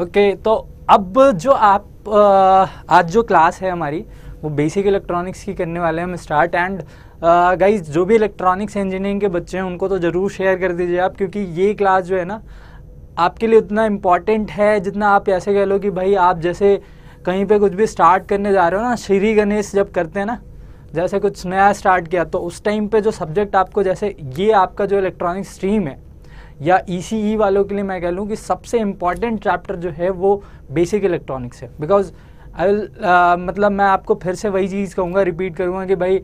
okay okay, तो अब जो आप आज जो क्लास है हमारी वो बेसिक इलेक्ट्रॉनिक्स की करने वाले हैं हम स्टार्ट एंड गाइस जो भी इलेक्ट्रॉनिक्स इंजीनियरिंग के बच्चे हैं उनको तो ज़रूर शेयर कर दीजिए आप क्योंकि ये क्लास जो है ना आपके लिए उतना इम्पॉर्टेंट है जितना आप ऐसे कह लो कि भाई आप जैसे कहीं पे कुछ भी स्टार्ट करने जा रहे हो ना श्री गणेश जब करते हैं ना जैसे कुछ नया स्टार्ट किया तो उस टाइम पे जो सब्जेक्ट आपको जैसे ये आपका जो इलेक्ट्रॉनिक स्ट्रीम है या ई e e वालों के लिए मैं कह लूँ कि सबसे इम्पॉर्टेंट चैप्टर जो है वो बेसिक इलेक्ट्रॉनिक्स है बिकॉज आई uh, मतलब मैं आपको फिर से वही चीज़ कहूँगा रिपीट करूँगा कि भाई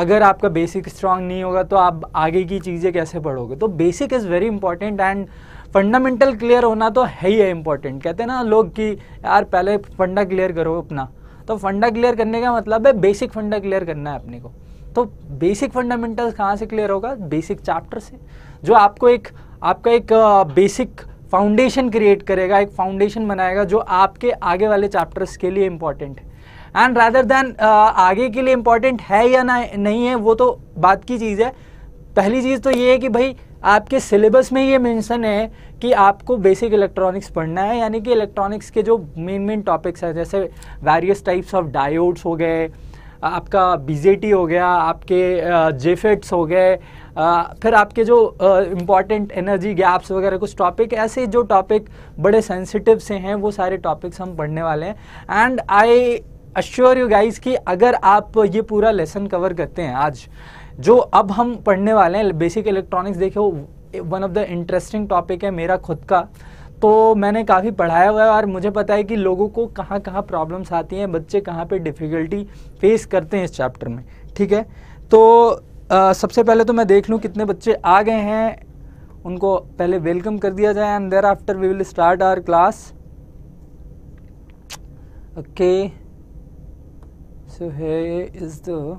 अगर आपका बेसिक स्ट्रांग नहीं होगा तो आप आगे की चीज़ें कैसे पढ़ोगे तो basic is very important and fundamental clear होना तो है ही है इम्पॉर्टेंट कहते हैं ना लोग कि यार पहले फंडा क्लियर करो अपना तो फंडा क्लियर करने का मतलब है बेसिक फंडा क्लियर करना है अपने को तो बेसिक फंडामेंटल्स कहाँ से क्लियर होगा बेसिक चैप्टर से जो आपको एक आपका एक बेसिक फाउंडेशन क्रिएट करेगा एक फाउंडेशन बनाएगा जो आपके आगे वाले चैप्टर्स के लिए इम्पॉर्टेंट है एंड रादर देन आगे के लिए इम्पॉर्टेंट है या ना नहीं है वो तो बात की चीज़ है पहली चीज़ तो ये है कि भाई आपके सिलेबस में ये मेंशन है कि आपको बेसिक इलेक्ट्रॉनिक्स पढ़ना है यानी कि इलेक्ट्रॉनिक्स के जो मेन मेन टॉपिक्स हैं जैसे वेरियस टाइप्स ऑफ डायोड्स हो गए आपका बीजेटी हो गया आपके जेफेट्स हो गए फिर आपके जो इम्पॉर्टेंट एनर्जी गैप्स वगैरह कुछ टॉपिक ऐसे जो टॉपिक बड़े सेंसिटिव से हैं वो सारे टॉपिक्स हम पढ़ने वाले हैं and I assure you guys कि अगर आप ये पूरा लेसन कवर करते हैं आज जो अब हम पढ़ने वाले हैं बेसिक इलेक्ट्रॉनिक्स देखे one of the interesting topic है मेरा खुद का तो मैंने काफ़ी पढ़ाया हुआ है और मुझे पता है कि लोगों को कहाँ कहाँ प्रॉब्लम्स आती हैं बच्चे कहाँ पे डिफ़िकल्टी फेस करते हैं इस चैप्टर में ठीक है तो सबसे पहले तो मैं देख लूँ कितने बच्चे आ गए हैं उनको पहले वेलकम कर दिया जाए and there thereafter we will start our class okay so है is the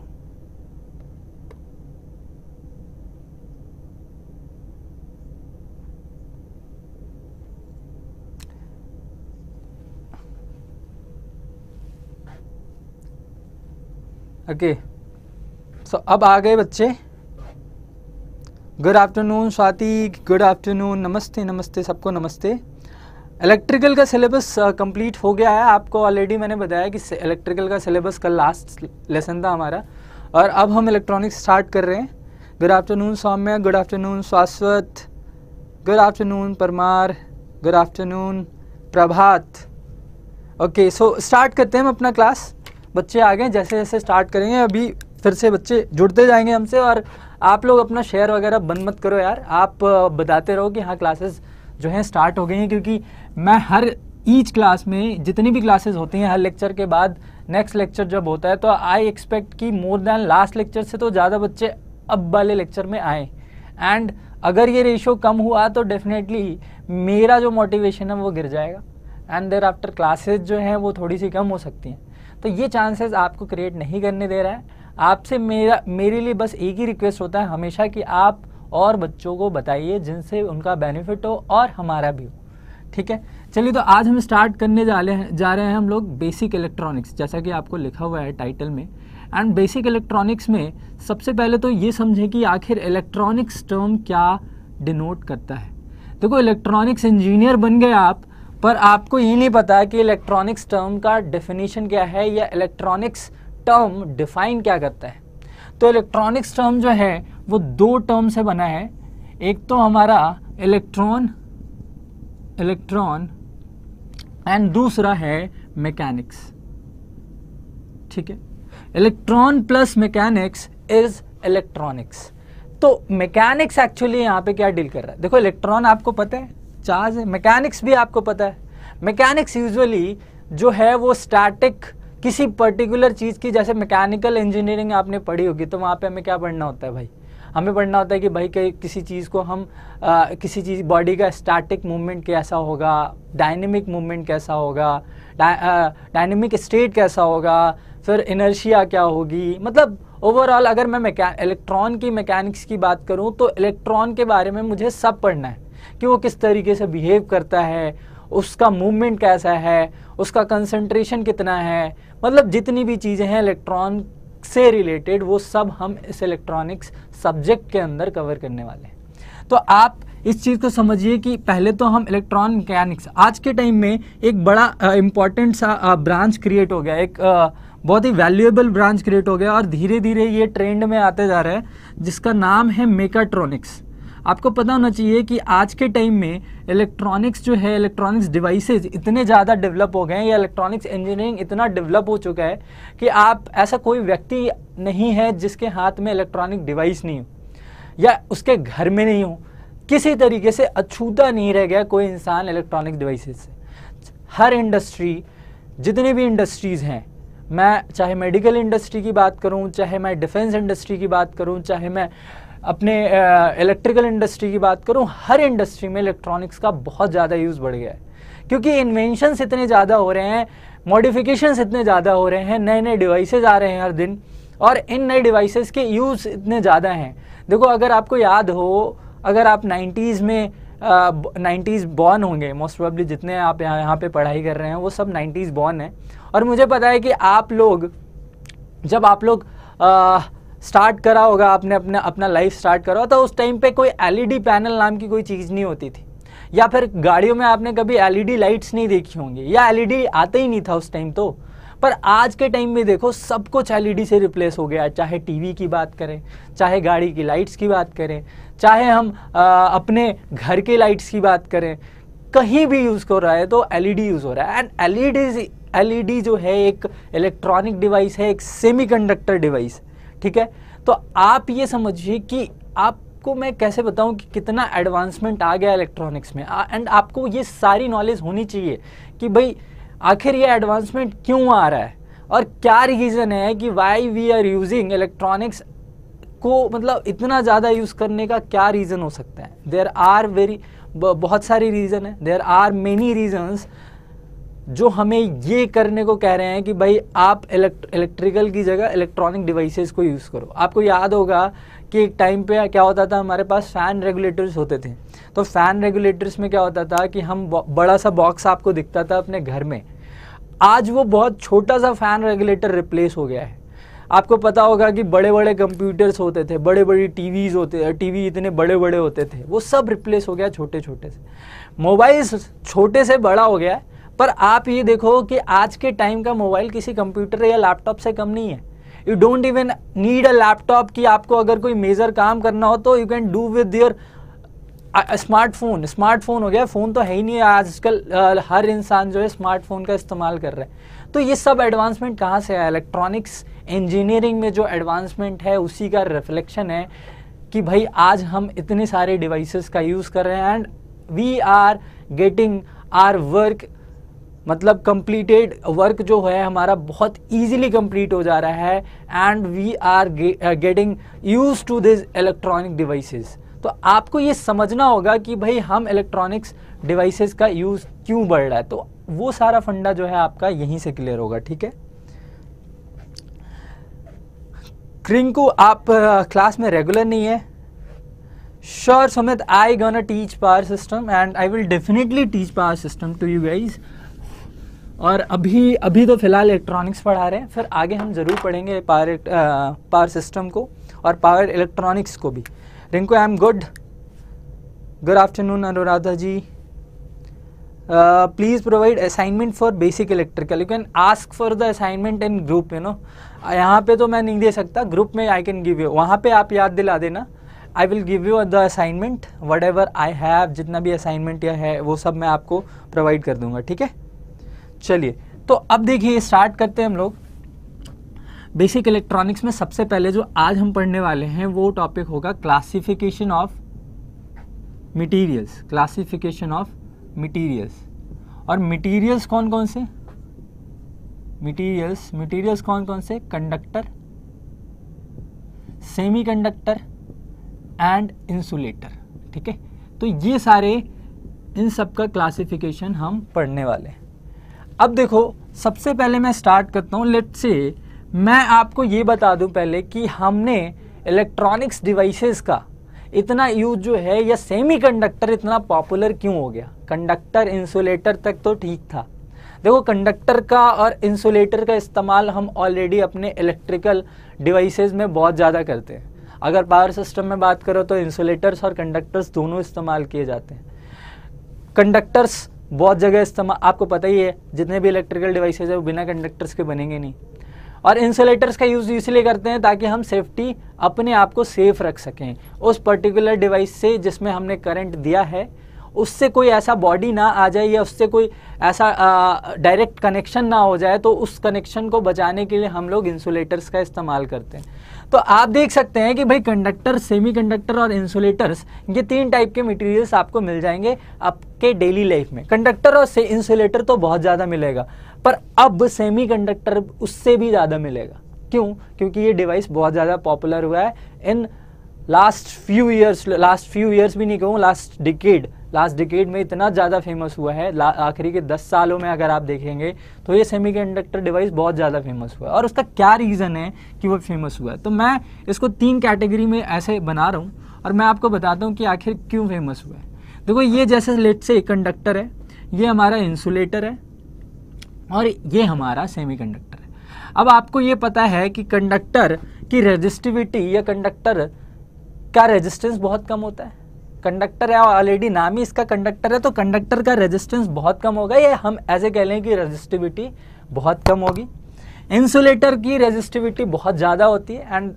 okay so so, अब आ गए बच्चे good afternoon Swati good afternoon नमस्ते नमस्ते सबको नमस्ते इलेक्ट्रिकल का सिलेबस कंप्लीट हो गया है आपको ऑलरेडी मैंने बताया कि इलेक्ट्रिकल का सिलेबस का लास्ट लेसन था हमारा और अब हम इलेक्ट्रॉनिक्स स्टार्ट कर रहे हैं good afternoon Saumya good afternoon Shashwat good afternoon Parmar good afternoon Prabhat okay so start करते हैं हम अपना क्लास बच्चे आ गए जैसे जैसे स्टार्ट करेंगे अभी फिर से बच्चे जुड़ते जाएंगे हमसे और आप लोग अपना शेयर वगैरह बंद मत करो यार आप बताते रहो कि हाँ क्लासेस जो हैं स्टार्ट हो गई हैं क्योंकि मैं हर ईच क्लास में जितनी भी क्लासेस होती हैं हर लेक्चर के बाद नेक्स्ट लेक्चर जब होता है तो आई एक्सपेक्ट कि मोर देन लास्ट लेक्चर से तो ज़्यादा बच्चे अब वाले लेक्चर में आए एंड अगर ये रेशो कम हुआ तो डेफिनेटली मेरा जो मोटिवेशन है वो गिर जाएगा एंड देर आफ्टर क्लासेज जो हैं वो थोड़ी सी कम हो सकती हैं तो ये चांसेस आपको क्रिएट नहीं करने दे रहा है आपसे मेरा मेरे लिए बस एक ही रिक्वेस्ट होता है हमेशा कि आप और बच्चों को बताइए जिनसे उनका बेनिफिट हो और हमारा भी हो ठीक है चलिए तो आज हम स्टार्ट करने जा रहे हैं जा रहे हैं हम लोग बेसिक इलेक्ट्रॉनिक्स जैसा कि आपको लिखा हुआ है टाइटल में एंड बेसिक इलेक्ट्रॉनिक्स में सबसे पहले तो ये समझें कि आखिर इलेक्ट्रॉनिक्स टर्म क्या डिनोट करता है देखो इलेक्ट्रॉनिक्स इंजीनियर बन गए आप पर आपको ये नहीं पता कि इलेक्ट्रॉनिक्स टर्म का डेफिनेशन क्या है या इलेक्ट्रॉनिक्स टर्म डिफाइन क्या करता है तो इलेक्ट्रॉनिक्स टर्म जो है वो दो टर्म से बना है एक तो हमारा इलेक्ट्रॉन इलेक्ट्रॉन एंड दूसरा है मैकेनिक्स ठीक है electron plus mechanics is electronics तो मैकेनिक्स एक्चुअली यहां पे क्या डील कर रहा है देखो इलेक्ट्रॉन आपको पता है चार्ज है मैकेनिक्स भी आपको पता है मैकेनिक्स यूजुअली जो है वो स्टैटिक किसी पर्टिकुलर चीज़ की जैसे मैकेनिकल इंजीनियरिंग आपने पढ़ी होगी तो वहाँ पे हमें क्या पढ़ना होता है भाई हमें पढ़ना होता है कि भाई कि किसी चीज़ को हम आ, किसी चीज़ बॉडी का स्टैटिक मूवमेंट कैसा होगा डायनेमिक मूवमेंट कैसा होगा डायनेमिक स्टेट कैसा होगा फिर इनर्शिया क्या होगी मतलब ओवरऑल अगर मैं इलेक्ट्रॉन की मैकेनिक्स की बात करूँ तो इलेक्ट्रॉन के बारे में मुझे सब पढ़ना है कि वो किस तरीके से बिहेव करता है उसका मूवमेंट कैसा है उसका कंसंट्रेशन कितना है मतलब जितनी भी चीज़ें हैं इलेक्ट्रॉन से रिलेटेड वो सब हम इस इलेक्ट्रॉनिक्स सब्जेक्ट के अंदर कवर करने वाले हैं तो आप इस चीज़ को समझिए कि पहले तो हम इलेक्ट्रॉन मैकेनिक्स आज के टाइम में एक बड़ा इम्पॉर्टेंट सा ब्रांच क्रिएट हो गया एक आ, बहुत ही वैल्यूएबल ब्रांच क्रिएट हो गया और धीरे धीरे ये ट्रेंड में आते जा रहे हैं जिसका नाम है मेकाट्रॉनिक्स आपको पता होना चाहिए कि आज के टाइम में इलेक्ट्रॉनिक्स जो है इलेक्ट्रॉनिक्स डिवाइसेज इतने ज़्यादा डेवलप हो गए हैं या इलेक्ट्रॉनिक्स इंजीनियरिंग इतना डेवलप हो चुका है कि आप ऐसा कोई व्यक्ति नहीं है जिसके हाथ में इलेक्ट्रॉनिक डिवाइस नहीं हो या उसके घर में नहीं हो किसी तरीके से अछूता नहीं रह गया कोई इंसान इलेक्ट्रॉनिक डिवाइसेज से हर इंडस्ट्री जितने भी इंडस्ट्रीज़ हैं मैं चाहे मेडिकल इंडस्ट्री की बात करूं चाहे मैं डिफेंस इंडस्ट्री की बात करूं चाहे मैं अपने इलेक्ट्रिकल इंडस्ट्री की बात करूँ हर इंडस्ट्री में इलेक्ट्रॉनिक्स का बहुत ज़्यादा यूज़ बढ़ गया है क्योंकि इन्वेंशनस इतने ज़्यादा हो रहे हैं मॉडिफिकेशंस इतने ज़्यादा हो रहे हैं नए नए डिवाइसेज आ रहे हैं हर दिन और इन नए डिवाइसेज़ के यूज़ इतने ज़्यादा हैं देखो अगर आपको याद हो अगर आप नाइन्टीज़ में नाइन्टीज़ बॉर्न होंगे मोस्ट प्रॉब्ली जितने आप यहाँ यहाँ पे पढ़ाई कर रहे हैं वो सब नाइन्टीज़ बॉर्न हैं और मुझे पता है कि आप लोग जब आप लोग स्टार्ट करा होगा आपने अपने अपना लाइफ स्टार्ट करा तो उस टाइम पे कोई एलईडी पैनल e नाम की कोई चीज़ नहीं होती थी या फिर गाड़ियों में आपने कभी एलईडी लाइट्स e नहीं देखी होंगी या एलईडी e आते ही नहीं था उस टाइम तो पर आज के टाइम में देखो सब कुछ एल से रिप्लेस हो गया है चाहे टी की बात करें चाहे गाड़ी की लाइट्स की बात करें चाहे हम आ, अपने घर के लाइट्स की बात करें कहीं भी यूज़ कर रहा है तो एल यूज़ हो रहा है एंड एल एलईडी जो है एक इलेक्ट्रॉनिक डिवाइस है एक सेमीकंडक्टर डिवाइस है ठीक है तो आप ये समझिए कि आपको मैं कैसे बताऊं कि कितना एडवांसमेंट आ गया इलेक्ट्रॉनिक्स में एंड आपको ये सारी नॉलेज होनी चाहिए कि भाई आखिर ये एडवांसमेंट क्यों आ रहा है और क्या रीज़न है कि why we are using electronics को मतलब इतना ज़्यादा यूज़ करने का क्या रीज़न हो सकता है देर आर वेरी बहुत सारी रीज़न है देर आर मेनी रीजन्स जो हमें ये करने को कह रहे हैं कि भाई आप इलेक्ट्रिकल की जगह इलेक्ट्रॉनिक डिवाइसेस को यूज़ करो आपको याद होगा कि एक टाइम पे क्या होता था हमारे पास फ़ैन रेगुलेटर्स होते थे तो फ़ैन रेगुलेटर्स में क्या होता था कि हम बड़ा सा बॉक्स आपको दिखता था अपने घर में आज वो बहुत छोटा सा फ़ैन रेगुलेटर रिप्लेस हो गया है आपको पता होगा कि बड़े बड़े कंप्यूटर्स होते थे बड़े बड़ी टीवीज़ होते टीवी इतने बड़े बड़े होते थे वो सब रिप्लेस हो गया छोटे छोटे से मोबाइल छोटे से बड़ा हो गया है पर आप ये देखो कि आज के टाइम का मोबाइल किसी कंप्यूटर या लैपटॉप से कम नहीं है you don't even need a laptop कि आपको अगर कोई मेजर काम करना हो तो you can do with your smartphone smartphone हो गया फ़ोन तो है ही नहीं है आजकल हर इंसान जो है स्मार्टफोन का इस्तेमाल कर रहा है तो ये सब एडवांसमेंट कहाँ से है इलेक्ट्रॉनिक्स इंजीनियरिंग में जो एडवांसमेंट है उसी का रिफ्लेक्शन है कि भाई आज हम इतने सारे डिवाइसेस का यूज़ कर रहे हैं and we are getting our work मतलब कंप्लीटेड वर्क जो है हमारा बहुत इजीली कंप्लीट हो जा रहा है and we are getting use to this electronic devices तो आपको ये समझना होगा कि भाई हम इलेक्ट्रॉनिक्स डिवाइसेस का यूज़ क्यों बढ़ रहा है तो वो सारा फंडा जो है आपका यहीं से क्लियर होगा ठीक है क्रिंग को आप क्लास uh, में रेगुलर नहीं है sure Sumit I gonna teach power system and I will definitely teach power system to you guys और अभी अभी तो फ़िलहाल इलेक्ट्रॉनिक्स पढ़ा रहे हैं फिर आगे हम ज़रूर पढ़ेंगे पावर पावर सिस्टम को और पावर इलेक्ट्रॉनिक्स को भी Rinku I am good good afternoon Anuradha ji please provide assignment for basic electrical you can ask for the assignment in group you know यहाँ पे तो मैं नहीं दे सकता ग्रुप में आई कैन गिव यू वहाँ पे आप याद दिला देना I will give you the assignment whatever I have जितना भी असाइनमेंट या है वो सब मैं आपको प्रोवाइड कर दूँगा ठीक है चलिए तो अब देखिए स्टार्ट करते हैं हम लोग बेसिक इलेक्ट्रॉनिक्स में सबसे पहले जो आज हम पढ़ने वाले हैं वो टॉपिक होगा classification of materials classification of materials और मटेरियल्स कौन कौन से मटेरियल्स मटेरियल्स कौन कौन से कंडक्टर सेमीकंडक्टर एंड इंसुलेटर ठीक है तो ये सारे इन सब का क्लासिफिकेशन हम पढ़ने वाले हैं अब देखो सबसे पहले मैं स्टार्ट करता हूँ लेट से मैं आपको ये बता दूँ पहले कि हमने इलेक्ट्रॉनिक्स डिवाइसेस का इतना यूज जो है या सेमीकंडक्टर इतना पॉपुलर क्यों हो गया कंडक्टर इंसुलेटर तक तो ठीक था देखो कंडक्टर का और इंसुलेटर का इस्तेमाल हम ऑलरेडी अपने इलेक्ट्रिकल डिवाइसेस में बहुत ज़्यादा करते हैं अगर पावर सिस्टम में बात करो तो इंसुलेटर्स और कंडक्टर्स दोनों इस्तेमाल किए जाते हैं कंडक्टर्स बहुत जगह इस्तेमाल आपको पता ही है जितने भी इलेक्ट्रिकल डिवाइसेज है वो बिना कंडक्टर्स के बनेंगे नहीं और इंसुलेटर्स का यूज़ इसलिए करते हैं ताकि हम सेफ्टी अपने आप को सेफ रख सकें उस पर्टिकुलर डिवाइस से जिसमें हमने करंट दिया है उससे कोई ऐसा बॉडी ना आ जाए या उससे कोई ऐसा डायरेक्ट कनेक्शन ना हो जाए तो उस कनेक्शन को बचाने के लिए हम लोग इंसुलेटर्स का इस्तेमाल करते हैं तो आप देख सकते हैं कि भाई कंडक्टर सेमीकंडक्टर और इंसुलेटर्स ये तीन टाइप के मटेरियल्स आपको मिल जाएंगे आपके डेली लाइफ में कंडक्टर और से इंसुलेटर तो बहुत ज़्यादा मिलेगा पर अब सेमीकंडक्टर उससे भी ज़्यादा मिलेगा क्यों क्योंकि ये डिवाइस बहुत ज़्यादा पॉपुलर हुआ है in last few years last few years भी नहीं कहूँ लास्ट डिकेड लास्ट डिकेड में इतना ज़्यादा फेमस हुआ है आखिरी के 10 सालों में अगर आप देखेंगे तो ये सेमीकंडक्टर डिवाइस बहुत ज़्यादा फेमस हुआ है और उसका क्या रीज़न है कि वो फेमस हुआ है तो मैं इसको तीन कैटेगरी में ऐसे बना रहा हूँ और मैं आपको बताता हूँ कि आखिर क्यों फेमस हुआ है देखो ये जैसे लेट से कंडक्टर है ये हमारा इंसुलेटर है और ये हमारा सेमी है अब आपको ये पता है कि कंडक्टर की रजिस्टिविटी या कंडक्टर का रेजिस्टेंस बहुत कम होता है कंडक्टर है ऑलरेडी नाम ही इसका कंडक्टर है तो कंडक्टर का रेजिस्टेंस बहुत कम होगा ये हम ऐसे कह लें कि रेजिस्टिविटी बहुत कम होगी इंसुलेटर की रेजिस्टिविटी बहुत ज़्यादा होती है एंड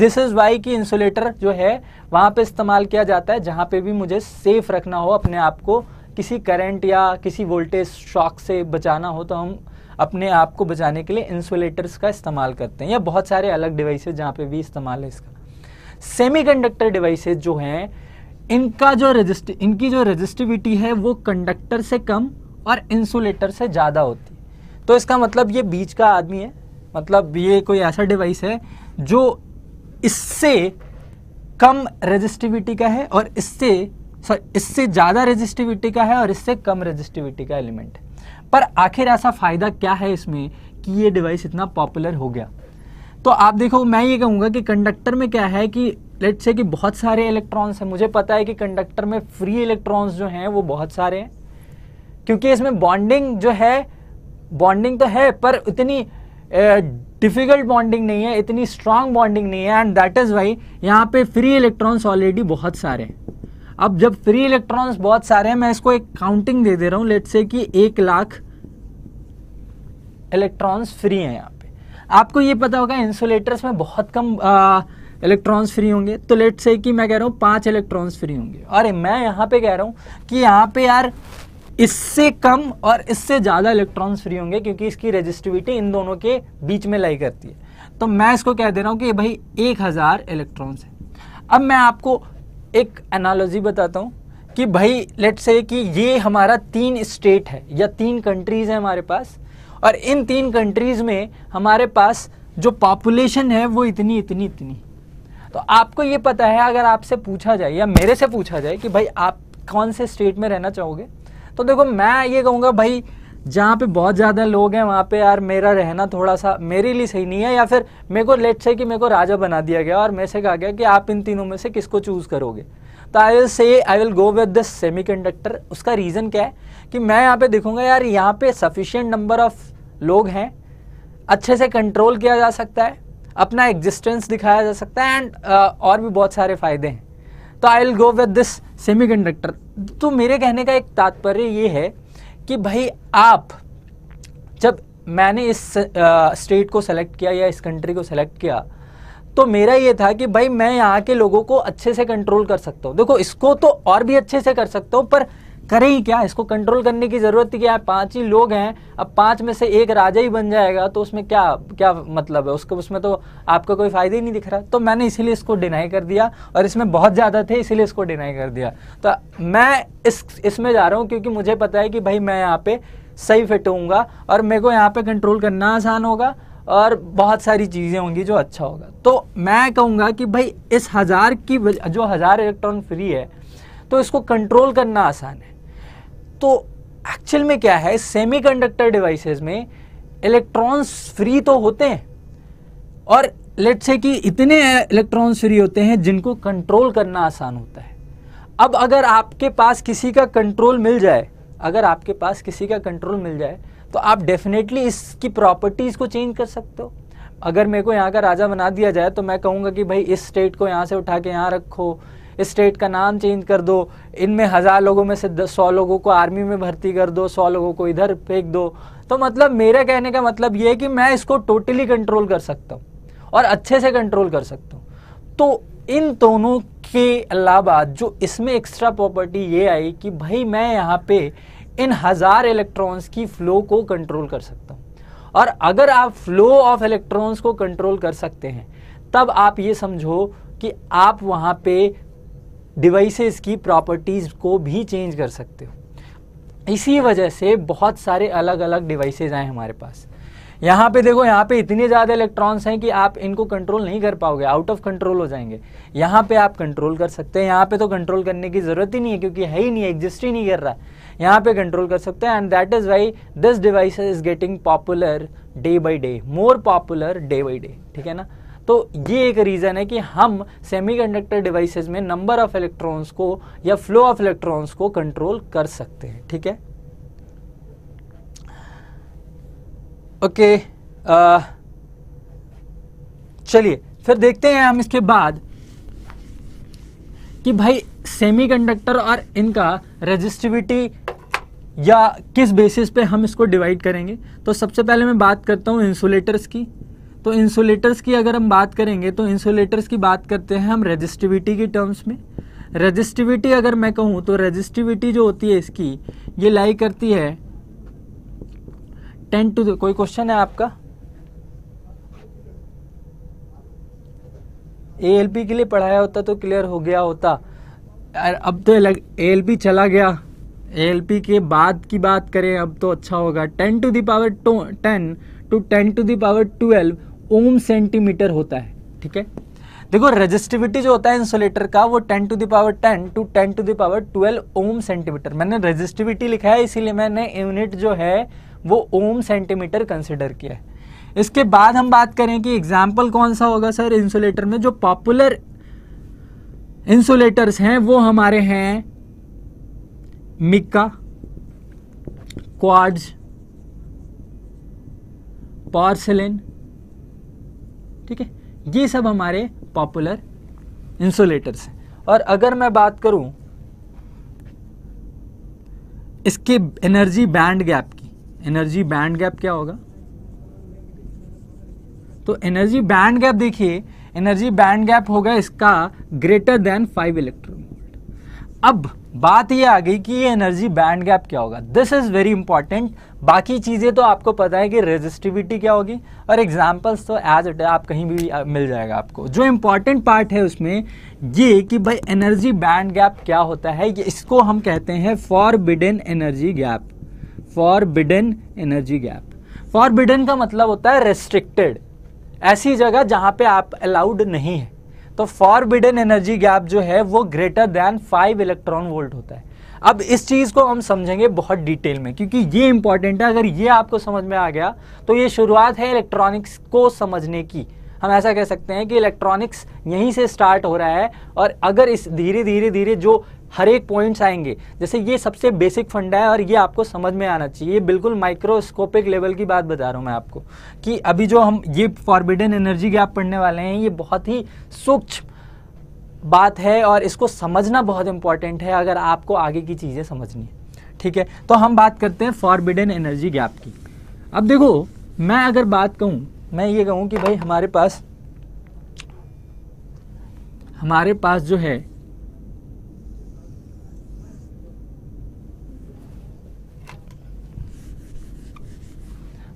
दिस इज़ वाई कि इंसुलेटर जो है वहाँ पे इस्तेमाल किया जाता है जहाँ पे भी मुझे सेफ रखना हो अपने आप को किसी करंट या किसी वोल्टेज शॉक से बचाना हो तो हम अपने आप को बचाने के लिए इंसुलेटर्स का इस्तेमाल करते हैं या बहुत सारे अलग डिवाइसेज जहाँ पे भी इस्तेमाल है इसका सेमीकंडक्टर डिवाइसेस जो हैं इनका जो रजिस्ट इनकी जो रजिस्टिविटी है वो कंडक्टर से कम और इंसुलेटर से ज़्यादा होती है तो इसका मतलब ये बीच का आदमी है मतलब ये कोई ऐसा डिवाइस है जो इससे कम रजिस्टिविटी का है और इससे सॉरी इससे ज़्यादा रजिस्टिविटी का है और इससे कम रजिस्टिविटी का एलिमेंट है पर आखिर ऐसा फ़ायदा क्या है इसमें कि ये डिवाइस इतना पॉपुलर हो गया तो आप देखो मैं ये कहूँगा कि कंडक्टर में क्या है कि लेट से कि बहुत सारे इलेक्ट्रॉन्स हैं मुझे पता है कि कंडक्टर में फ्री इलेक्ट्रॉन्स जो हैं वो बहुत सारे हैं क्योंकि इसमें बॉन्डिंग जो है बॉन्डिंग तो है पर इतनी डिफ़िकल्ट बॉन्डिंग नहीं है इतनी स्ट्रांग बॉन्डिंग नहीं है एंड दैट इज़ वाई यहाँ पे फ्री इलेक्ट्रॉन्स ऑलरेडी बहुत सारे हैं अब जब फ्री इलेक्ट्रॉन्स बहुत सारे हैं मैं इसको एक काउंटिंग दे दे रहा हूँ लेट से कि एक लाख इलेक्ट्रॉन्स फ्री हैं यहाँ आपको ये पता होगा इंसुलेटर्स में बहुत कम इलेक्ट्रॉन्स फ्री होंगे तो लेट से कि मैं कह रहा हूँ पाँच इलेक्ट्रॉन्स फ्री होंगे और मैं यहाँ पे कह रहा हूँ कि यहाँ पे यार इससे कम और इससे ज़्यादा इलेक्ट्रॉन्स फ्री होंगे क्योंकि इसकी रजिस्टिविटी इन दोनों के बीच में लाई करती है तो मैं इसको कह दे रहा हूँ कि भाई एक हज़ार इलेक्ट्रॉन्स है अब मैं आपको एक एनालॉजी बताता हूँ कि भाई लेट से कि ये हमारा तीन स्टेट है या तीन कंट्रीज़ हैं हमारे पास और इन तीन कंट्रीज में हमारे पास जो पॉपुलेशन है वो इतनी इतनी इतनी तो आपको ये पता है अगर आपसे पूछा जाए या मेरे से पूछा जाए कि भाई आप कौन से स्टेट में रहना चाहोगे तो देखो मैं ये कहूँगा भाई जहाँ पे बहुत ज़्यादा लोग हैं वहाँ पे यार मेरा रहना थोड़ा सा मेरे लिए सही नहीं है या फिर मेरे को लेट से कि मेरे को राजा बना दिया गया और मेरे से कहा गया कि आप इन तीनों में से किसको चूज़ करोगे तो I will say I will go with this conductor उसका रीज़न क्या है कि मैं यहाँ पे देखूंगा यार यहाँ पे सफिशियंट नंबर ऑफ लोग हैं अच्छे से कंट्रोल किया जा सकता है अपना एग्जिस्टेंस दिखाया जा सकता है एंड uh, और भी बहुत सारे फ़ायदे हैं तो I will go with this semiconductor तो मेरे कहने का एक तात्पर्य ये है कि भाई आप जब मैंने इस स्टेट uh, को सेलेक्ट किया या इस कंट्री को सेलेक्ट किया तो मेरा ये था कि भाई मैं यहाँ के लोगों को अच्छे से कंट्रोल कर सकता हूँ देखो इसको तो और भी अच्छे से कर सकता हूँ पर करें ही क्या इसको कंट्रोल करने की ज़रूरत थी क्या पांच पाँच ही लोग हैं अब पाँच में से एक राजा ही बन जाएगा तो उसमें क्या क्या मतलब है उसको उसमें तो आपका कोई फ़ायदा ही नहीं दिख रहा तो मैंने इसीलिए इसको डिनाई कर दिया और इसमें बहुत ज़्यादा थे इसीलिए इसको डिनाई कर दिया तो मैं इस इसमें जा रहा हूँ क्योंकि मुझे पता है कि भाई मैं यहाँ पर सही फिट होऊंगा और मेरे को यहाँ पर कंट्रोल करना आसान होगा और बहुत सारी चीज़ें होंगी जो अच्छा होगा तो मैं कहूँगा कि भाई इस हज़ार की जो हज़ार इलेक्ट्रॉन फ्री है तो इसको कंट्रोल करना आसान है तो एक्चुअल में क्या है सेमीकंडक्टर डिवाइसेस में इलेक्ट्रॉन्स फ्री तो होते हैं और लेट से कि इतने इलेक्ट्रॉन्स फ्री होते हैं जिनको कंट्रोल करना आसान होता है अब अगर आपके पास किसी का कंट्रोल मिल जाए अगर आपके पास किसी का कंट्रोल मिल जाए तो आप डेफिनेटली इसकी प्रॉपर्टीज़ को चेंज कर सकते हो अगर मेरे को यहाँ का राजा बना दिया जाए तो मैं कहूँगा कि भाई इस स्टेट को यहाँ से उठा के यहाँ रखो इस स्टेट का नाम चेंज कर दो इनमें हज़ार लोगों में से सौ लोगों को आर्मी में भर्ती कर दो सौ लोगों को इधर फेंक दो तो मतलब मेरे कहने का मतलब ये है कि मैं इसको टोटली कंट्रोल कर सकता हूँ और अच्छे से कंट्रोल कर सकता हूँ तो इन दोनों के अलावा जो इसमें एक्स्ट्रा प्रॉपर्टी ये आई कि भाई मैं यहाँ पे इन हजार इलेक्ट्रॉन्स की फ्लो को कंट्रोल कर सकता हूं और अगर आप फ्लो ऑफ इलेक्ट्रॉन्स को कंट्रोल कर सकते हैं तब आप ये समझो कि आप वहाँ पे डिवाइसेस की प्रॉपर्टीज़ को भी चेंज कर सकते हो इसी वजह से बहुत सारे अलग अलग डिवाइसेज आए हमारे पास यहाँ पे देखो यहाँ पे इतने ज़्यादा इलेक्ट्रॉन्स हैं कि आप इनको कंट्रोल नहीं कर पाओगे आउट ऑफ कंट्रोल हो जाएंगे यहाँ पे आप कंट्रोल कर सकते हैं यहाँ पे तो कंट्रोल करने की ज़रूरत ही नहीं है क्योंकि है ही नहीं एग्जिस्ट ही नहीं कर रहा है यहाँ पे कंट्रोल कर सकते हैं and that is why this device is getting popular day by day more popular day by day ठीक है ना तो ये एक रीज़न है कि हम सेमीकंडक्टर डिवाइसेस में नंबर ऑफ इलेक्ट्रॉन्स को या फ्लो ऑफ इलेक्ट्रॉन्स को कंट्रोल कर सकते हैं ठीक है ओके uh, चलिए फिर देखते हैं हम इसके बाद कि भाई सेमीकंडक्टर और इनका रेजिस्टिविटी या किस बेसिस पे हम इसको डिवाइड करेंगे तो सबसे पहले मैं बात करता हूँ इंसुलेटर्स की तो इंसुलेटर्स की अगर हम बात करेंगे तो इंसुलेटर्स की बात करते हैं हम रजिस्टिविटी की टर्म्स में रजिस्टिविटी अगर मैं कहूँ तो रजिस्टिविटी जो होती है इसकी ये लाई करती है टेन टू कोई क्वेश्चन है आपका ए के लिए पढ़ाया होता तो क्लियर हो गया होता अब तो ए चला गया एल के बाद की बात करें अब तो अच्छा होगा ten to the power ten to ten to the power twelve ohm centimetre होता है ठीक है देखो रजिस्टिविटी जो होता है इंसुलेटर का वो ten to the power ten to ten to the power twelve ohm centimetre मैंने रजिस्टिविटी लिखा है इसीलिए मैंने यूनिट जो है वो ओम सेंटीमीटर कंसिडर किया है इसके बाद हम बात करें कि एग्जाम्पल कौन सा होगा सर इंसुलेटर में जो पॉपुलर इंसुलेटर्स हैं वो हमारे हैं मिक्का क्वाड्स पार्सलिन ठीक है ये सब हमारे पॉपुलर इंसुलेटर्स हैं और अगर मैं बात करूं इसके एनर्जी बैंड गैप की एनर्जी बैंड गैप क्या होगा तो एनर्जी बैंड गैप देखिए एनर्जी बैंड गैप होगा इसका greater than five electron volt अब बात ये आ गई कि ये एनर्जी बैंड गैप क्या होगा दिस इज़ वेरी इंपॉर्टेंट बाकी चीज़ें तो आपको पता है कि रेजिस्टिविटी क्या होगी और एग्जाम्पल्स तो एज इट आप कहीं भी मिल जाएगा आपको जो इंपॉर्टेंट पार्ट है उसमें ये कि भाई एनर्जी बैंड गैप क्या होता है ये इसको हम कहते हैं forbidden energy gap forbidden energy gap forbidden का मतलब होता है रेस्ट्रिक्टेड ऐसी जगह जहाँ पे आप अलाउड नहीं है तो फॉरबिडन एनर्जी गैप जो है वो greater than five electron volt होता है अब इस चीज़ को हम समझेंगे बहुत डिटेल में क्योंकि ये इंपॉर्टेंट है अगर ये आपको समझ में आ गया तो ये शुरुआत है इलेक्ट्रॉनिक्स को समझने की हम ऐसा कह सकते हैं कि इलेक्ट्रॉनिक्स यहीं से स्टार्ट हो रहा है और अगर इस धीरे धीरे धीरे जो हर एक पॉइंट्स आएंगे जैसे ये सबसे बेसिक फंडा है और ये आपको समझ में आना चाहिए ये बिल्कुल माइक्रोस्कोपिक लेवल की बात बता रहा हूँ मैं आपको कि अभी जो हम ये फॉरबिडन एनर्जी गैप पढ़ने वाले हैं ये बहुत ही सूक्ष्म बात है और इसको समझना बहुत इंपॉर्टेंट है अगर आपको आगे की चीज़ें समझनी है ठीक है तो हम बात करते हैं फॉरबिडन एनर्जी गैप की अब देखो मैं अगर बात कहूँ मैं ये कहूँ कि भाई हमारे पास हमारे पास जो है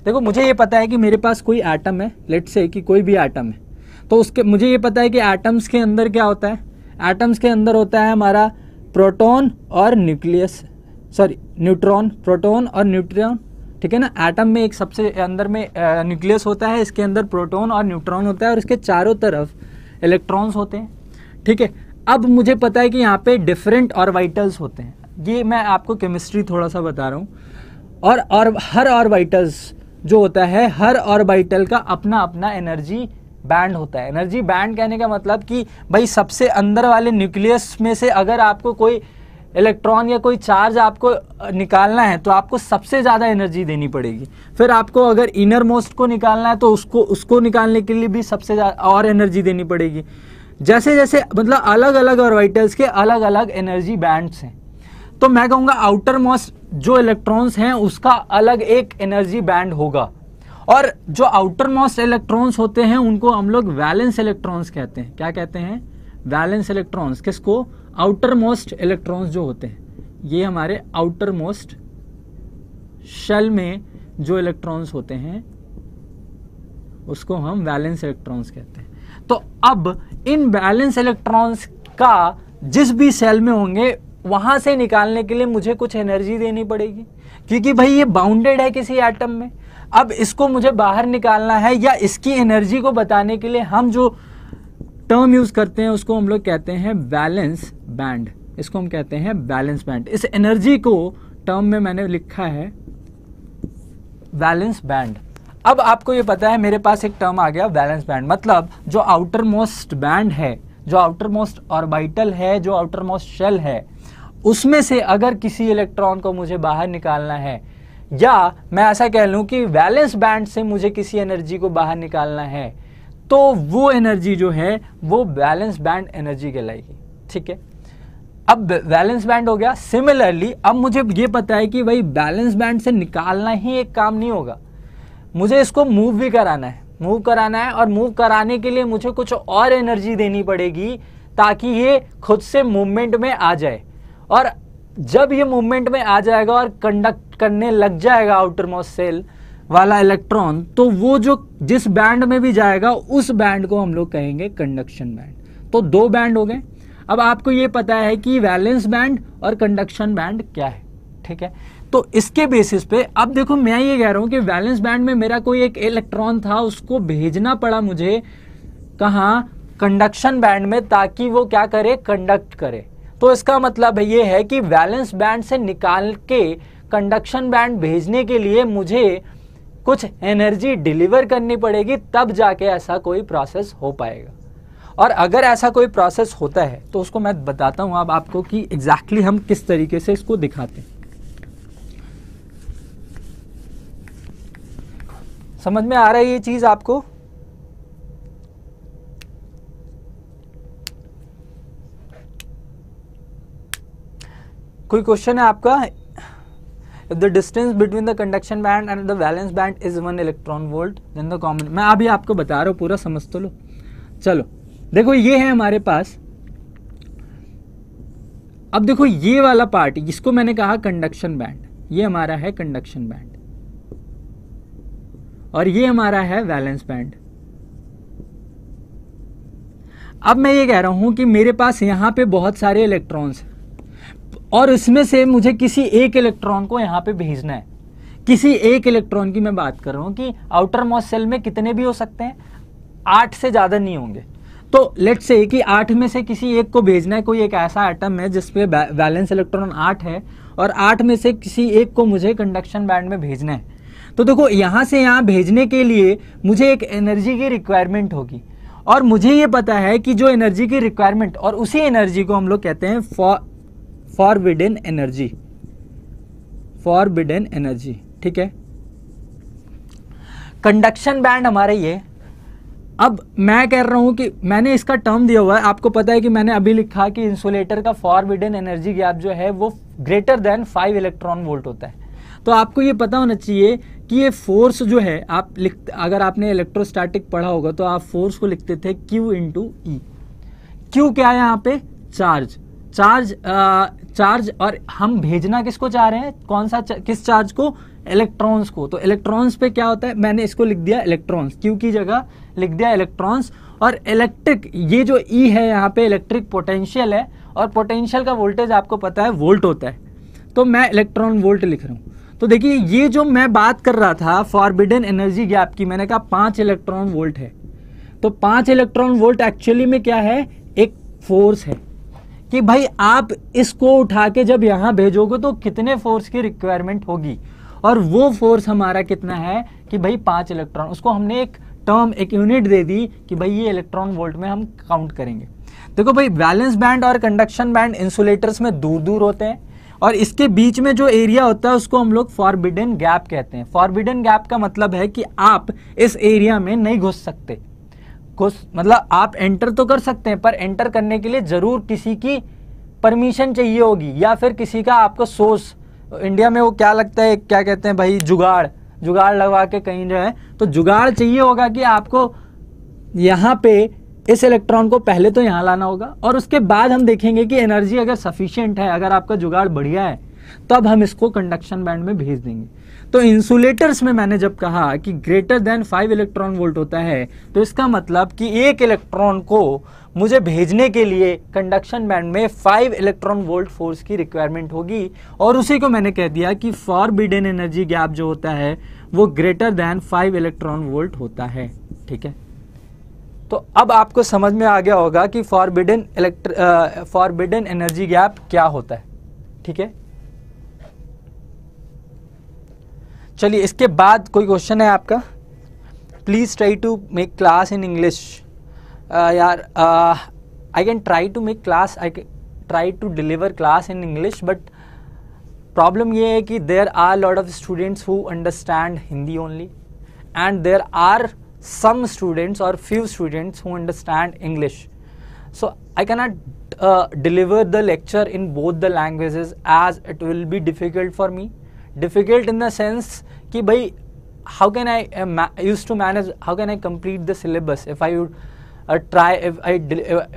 देखो मुझे ये पता है कि मेरे पास कोई एटम है लेट से कि कोई भी एटम है तो उसके मुझे ये पता है कि एटम्स के अंदर क्या होता है एटम्स के अंदर होता है हमारा प्रोटोन और न्यूक्लियस सॉरी न्यूट्रॉन प्रोटोन और न्यूट्रॉन ठीक है ना एटम में एक सबसे अंदर में न्यूक्लियस होता है इसके अंदर प्रोटोन और न्यूट्रॉन होता है और इसके चारों तरफ इलेक्ट्रॉन्स होते हैं ठीक है अब मुझे पता है कि यहाँ पे डिफरेंट ऑर्बिटल्स होते हैं ये मैं आपको केमिस्ट्री थोड़ा सा बता रहा हूँ और और हर ऑर्बिटल्स जो होता है हर ऑर्बिटल का अपना अपना एनर्जी बैंड होता है एनर्जी बैंड कहने का मतलब कि भाई सबसे अंदर वाले न्यूक्लियस में से अगर आपको कोई इलेक्ट्रॉन या कोई चार्ज आपको निकालना है तो आपको सबसे ज़्यादा एनर्जी देनी पड़ेगी फिर आपको अगर इनर मोस्ट को निकालना है तो उसको उसको निकालने के लिए भी सबसे ज़्यादा और एनर्जी देनी पड़ेगी जैसे जैसे मतलब अलग अलग ऑर्बिटल्स के अलग अलग एनर्जी बैंड्स हैं तो मैं कहूँगा आउटर मोस्ट जो इलेक्ट्रॉन्स हैं उसका अलग एक एनर्जी बैंड होगा और जो आउटर मोस्ट इलेक्ट्रॉन्स होते हैं उनको हम लोग वैलेंस इलेक्ट्रॉन्स कहते हैं क्या कहते हैं वैलेंस इलेक्ट्रॉन्स किसको आउटर मोस्ट इलेक्ट्रॉन्स जो होते हैं ये हमारे आउटर मोस्ट शेल में जो इलेक्ट्रॉन्स होते हैं उसको हम वैलेंस इलेक्ट्रॉन्स कहते हैं तो अब इन बैलेंस इलेक्ट्रॉन्स का जिस भी सेल में होंगे वहां से निकालने के लिए मुझे कुछ एनर्जी देनी पड़ेगी क्योंकि भाई ये बाउंडेड है किसी एटम में अब इसको मुझे बाहर निकालना है या इसकी एनर्जी को बताने के लिए हम जो टर्म यूज़ करते हैं उसको हम लोग कहते हैं बैलेंस बैंड इसको हम कहते हैं बैलेंस बैंड इस एनर्जी को टर्म में मैंने लिखा है बैलेंस बैंड अब आपको ये पता है मेरे पास एक टर्म आ गया बैलेंस बैंड मतलब जो आउटर मोस्ट बैंड है जो आउटर मोस्ट ऑर्बिटल है जो आउटर मोस्ट शेल है उसमें से अगर किसी इलेक्ट्रॉन को मुझे बाहर निकालना है या मैं ऐसा कह लूँ कि वैलेंस बैंड से मुझे किसी एनर्जी को बाहर निकालना है तो वो एनर्जी जो है वो बैलेंस बैंड एनर्जी कहलाएगी ठीक है अब बैलेंस बैंड हो गया सिमिलरली अब मुझे ये पता है कि भाई बैलेंस बैंड से निकालना ही एक काम नहीं होगा मुझे इसको मूव भी कराना है मूव कराना है और मूव कराने के लिए मुझे कुछ और एनर्जी देनी पड़ेगी ताकि ये खुद से मूवमेंट में आ जाए और जब ये मूवमेंट में आ जाएगा और कंडक्ट करने लग जाएगा आउटर मोस्ट सेल वाला इलेक्ट्रॉन तो वो जो जिस बैंड में भी जाएगा उस बैंड को हम लोग कहेंगे कंडक्शन बैंड तो दो बैंड हो गए अब आपको ये पता है कि वैलेंस बैंड और कंडक्शन बैंड क्या है ठीक है तो इसके बेसिस पे अब देखो मैं ये कह रहा हूँ कि वैलेंस बैंड में मेरा कोई एक इलेक्ट्रॉन था उसको भेजना पड़ा मुझे कहाँ कंडक्शन बैंड में ताकि वो क्या करे कंडक्ट करे तो इसका मतलब ये है कि वैलेंस बैंड से निकाल के कंडक्शन बैंड भेजने के लिए मुझे कुछ एनर्जी डिलीवर करनी पड़ेगी तब जाके ऐसा कोई प्रोसेस हो पाएगा और अगर ऐसा कोई प्रोसेस होता है तो उसको मैं बताता हूँ अब आपको कि एग्जैक्टली exactly हम किस तरीके से इसको दिखाते हैं समझ में आ रही है ये चीज़ आपको कोई क्वेश्चन है आपका if the distance between the conduction band and the valence band is one electron volt then the common मैं अभी आपको बता रहा हूँ पूरा समझ तो लो चलो देखो ये है हमारे पास अब देखो ये वाला पार्ट जिसको मैंने कहा कंडक्शन बैंड ये हमारा है कंडक्शन बैंड और ये हमारा है वैलेंस बैंड अब मैं ये कह रहा हूं कि मेरे पास यहां पे बहुत सारे इलेक्ट्रॉन्स हैं और इसमें से मुझे किसी एक इलेक्ट्रॉन को यहाँ पे भेजना है किसी एक इलेक्ट्रॉन की मैं बात कर रहा हूँ कि आउटर मोस्ट सेल में कितने भी हो सकते हैं आठ से ज़्यादा नहीं होंगे तो लेट से कि आठ में से किसी एक को भेजना है कोई एक ऐसा आइटम है जिसपे बैलेंस इलेक्ट्रॉन आठ है और आठ में से किसी एक को मुझे कंडक्शन बैंड में भेजना है तो देखो यहाँ से यहाँ भेजने के लिए मुझे एक एनर्जी की रिक्वायरमेंट होगी और मुझे ये पता है कि जो एनर्जी की रिक्वायरमेंट और उसी एनर्जी को हम लोग कहते हैं फॉरबिडन एनर्जी फॉरबिडन एनर्जी ठीक है कंडक्शन बैंड हमारे ये अब मैं कह रहा हूं कि मैंने इसका टर्म दिया हुआ है आपको पता है कि मैंने अभी लिखा कि इंसुलेटर का फॉरबिडन एनर्जी गैप जो है वो greater than five electron volt होता है तो आपको ये पता होना चाहिए कि ये फोर्स जो है आप लिख अगर आपने इलेक्ट्रोस्टैटिक पढ़ा होगा तो आप फोर्स को लिखते थे क्यू इंटू ई क्यू क्या है यहाँ पे चार्ज चार्ज चार्ज और हम भेजना किसको चाह रहे हैं कौन सा किस चार्ज को इलेक्ट्रॉन्स को तो इलेक्ट्रॉन्स पे क्या होता है मैंने इसको लिख दिया इलेक्ट्रॉन्स क्यू की जगह लिख दिया इलेक्ट्रॉन्स और इलेक्ट्रिक ये जो ई e है यहाँ पे इलेक्ट्रिक पोटेंशियल है और पोटेंशियल का वोल्टेज आपको पता है वोल्ट होता है तो मैं इलेक्ट्रॉन वोल्ट लिख रहा हूँ तो देखिए ये जो मैं बात कर रहा था फॉरबिडन एनर्जी गैप की मैंने कहा पाँच इलेक्ट्रॉन वोल्ट है तो पाँच इलेक्ट्रॉन वोल्ट एक्चुअली में क्या है एक फोर्स है कि भाई आप इसको उठा के जब यहाँ भेजोगे तो कितने फोर्स की रिक्वायरमेंट होगी और वो फोर्स हमारा कितना है कि भाई पांच इलेक्ट्रॉन उसको हमने एक टर्म एक यूनिट दे दी कि भाई ये इलेक्ट्रॉन वोल्ट में हम काउंट करेंगे देखो भाई बैलेंस बैंड और कंडक्शन बैंड इंसुलेटर्स में दूर दूर होते हैं और इसके बीच में जो एरिया होता है उसको हम लोग फॉरबिडन गैप कहते हैं फॉरबिडन गैप का मतलब है कि आप इस एरिया में नहीं घुस सकते मतलब आप एंटर तो कर सकते हैं पर एंटर करने के लिए ज़रूर किसी की परमिशन चाहिए होगी या फिर किसी का आपको सोर्स इंडिया में वो क्या लगता है क्या कहते हैं भाई जुगाड़ जुगाड़ लगवा के कहीं जो है तो जुगाड़ चाहिए होगा कि आपको यहाँ पे इस इलेक्ट्रॉन को पहले तो यहाँ लाना होगा और उसके बाद हम देखेंगे कि एनर्जी अगर सफिशियंट है अगर आपका जुगाड़ बढ़िया है तो अब हम इसको कंडक्शन बैंड में भेज देंगे तो इंसुलेटर्स में मैंने जब कहा कि greater than five electron volt होता है तो इसका मतलब कि एक इलेक्ट्रॉन को मुझे भेजने के लिए कंडक्शन बैंड में फाइव इलेक्ट्रॉन वोल्ट फोर्स की रिक्वायरमेंट होगी और उसी को मैंने कह दिया कि फॉरबिडन एनर्जी गैप जो होता है वो greater than five electron volt होता है ठीक है तो अब आपको समझ में आ गया होगा कि फॉरबिडन इलेक्ट्र फॉरबिडन एनर्जी गैप क्या होता है ठीक है चलिए इसके बाद कोई क्वेश्चन है आपका please try to make class in English यार I can try to make class I try to deliver class in English but problem ये है कि there are lot of students who understand Hindi only and there are some students और few students who understand English so I can not deliver the lecture in both the languages as it will be difficult for me difficult in the sense कि भाई how can I uh, used to manage how can I complete the syllabus if I would uh, try if I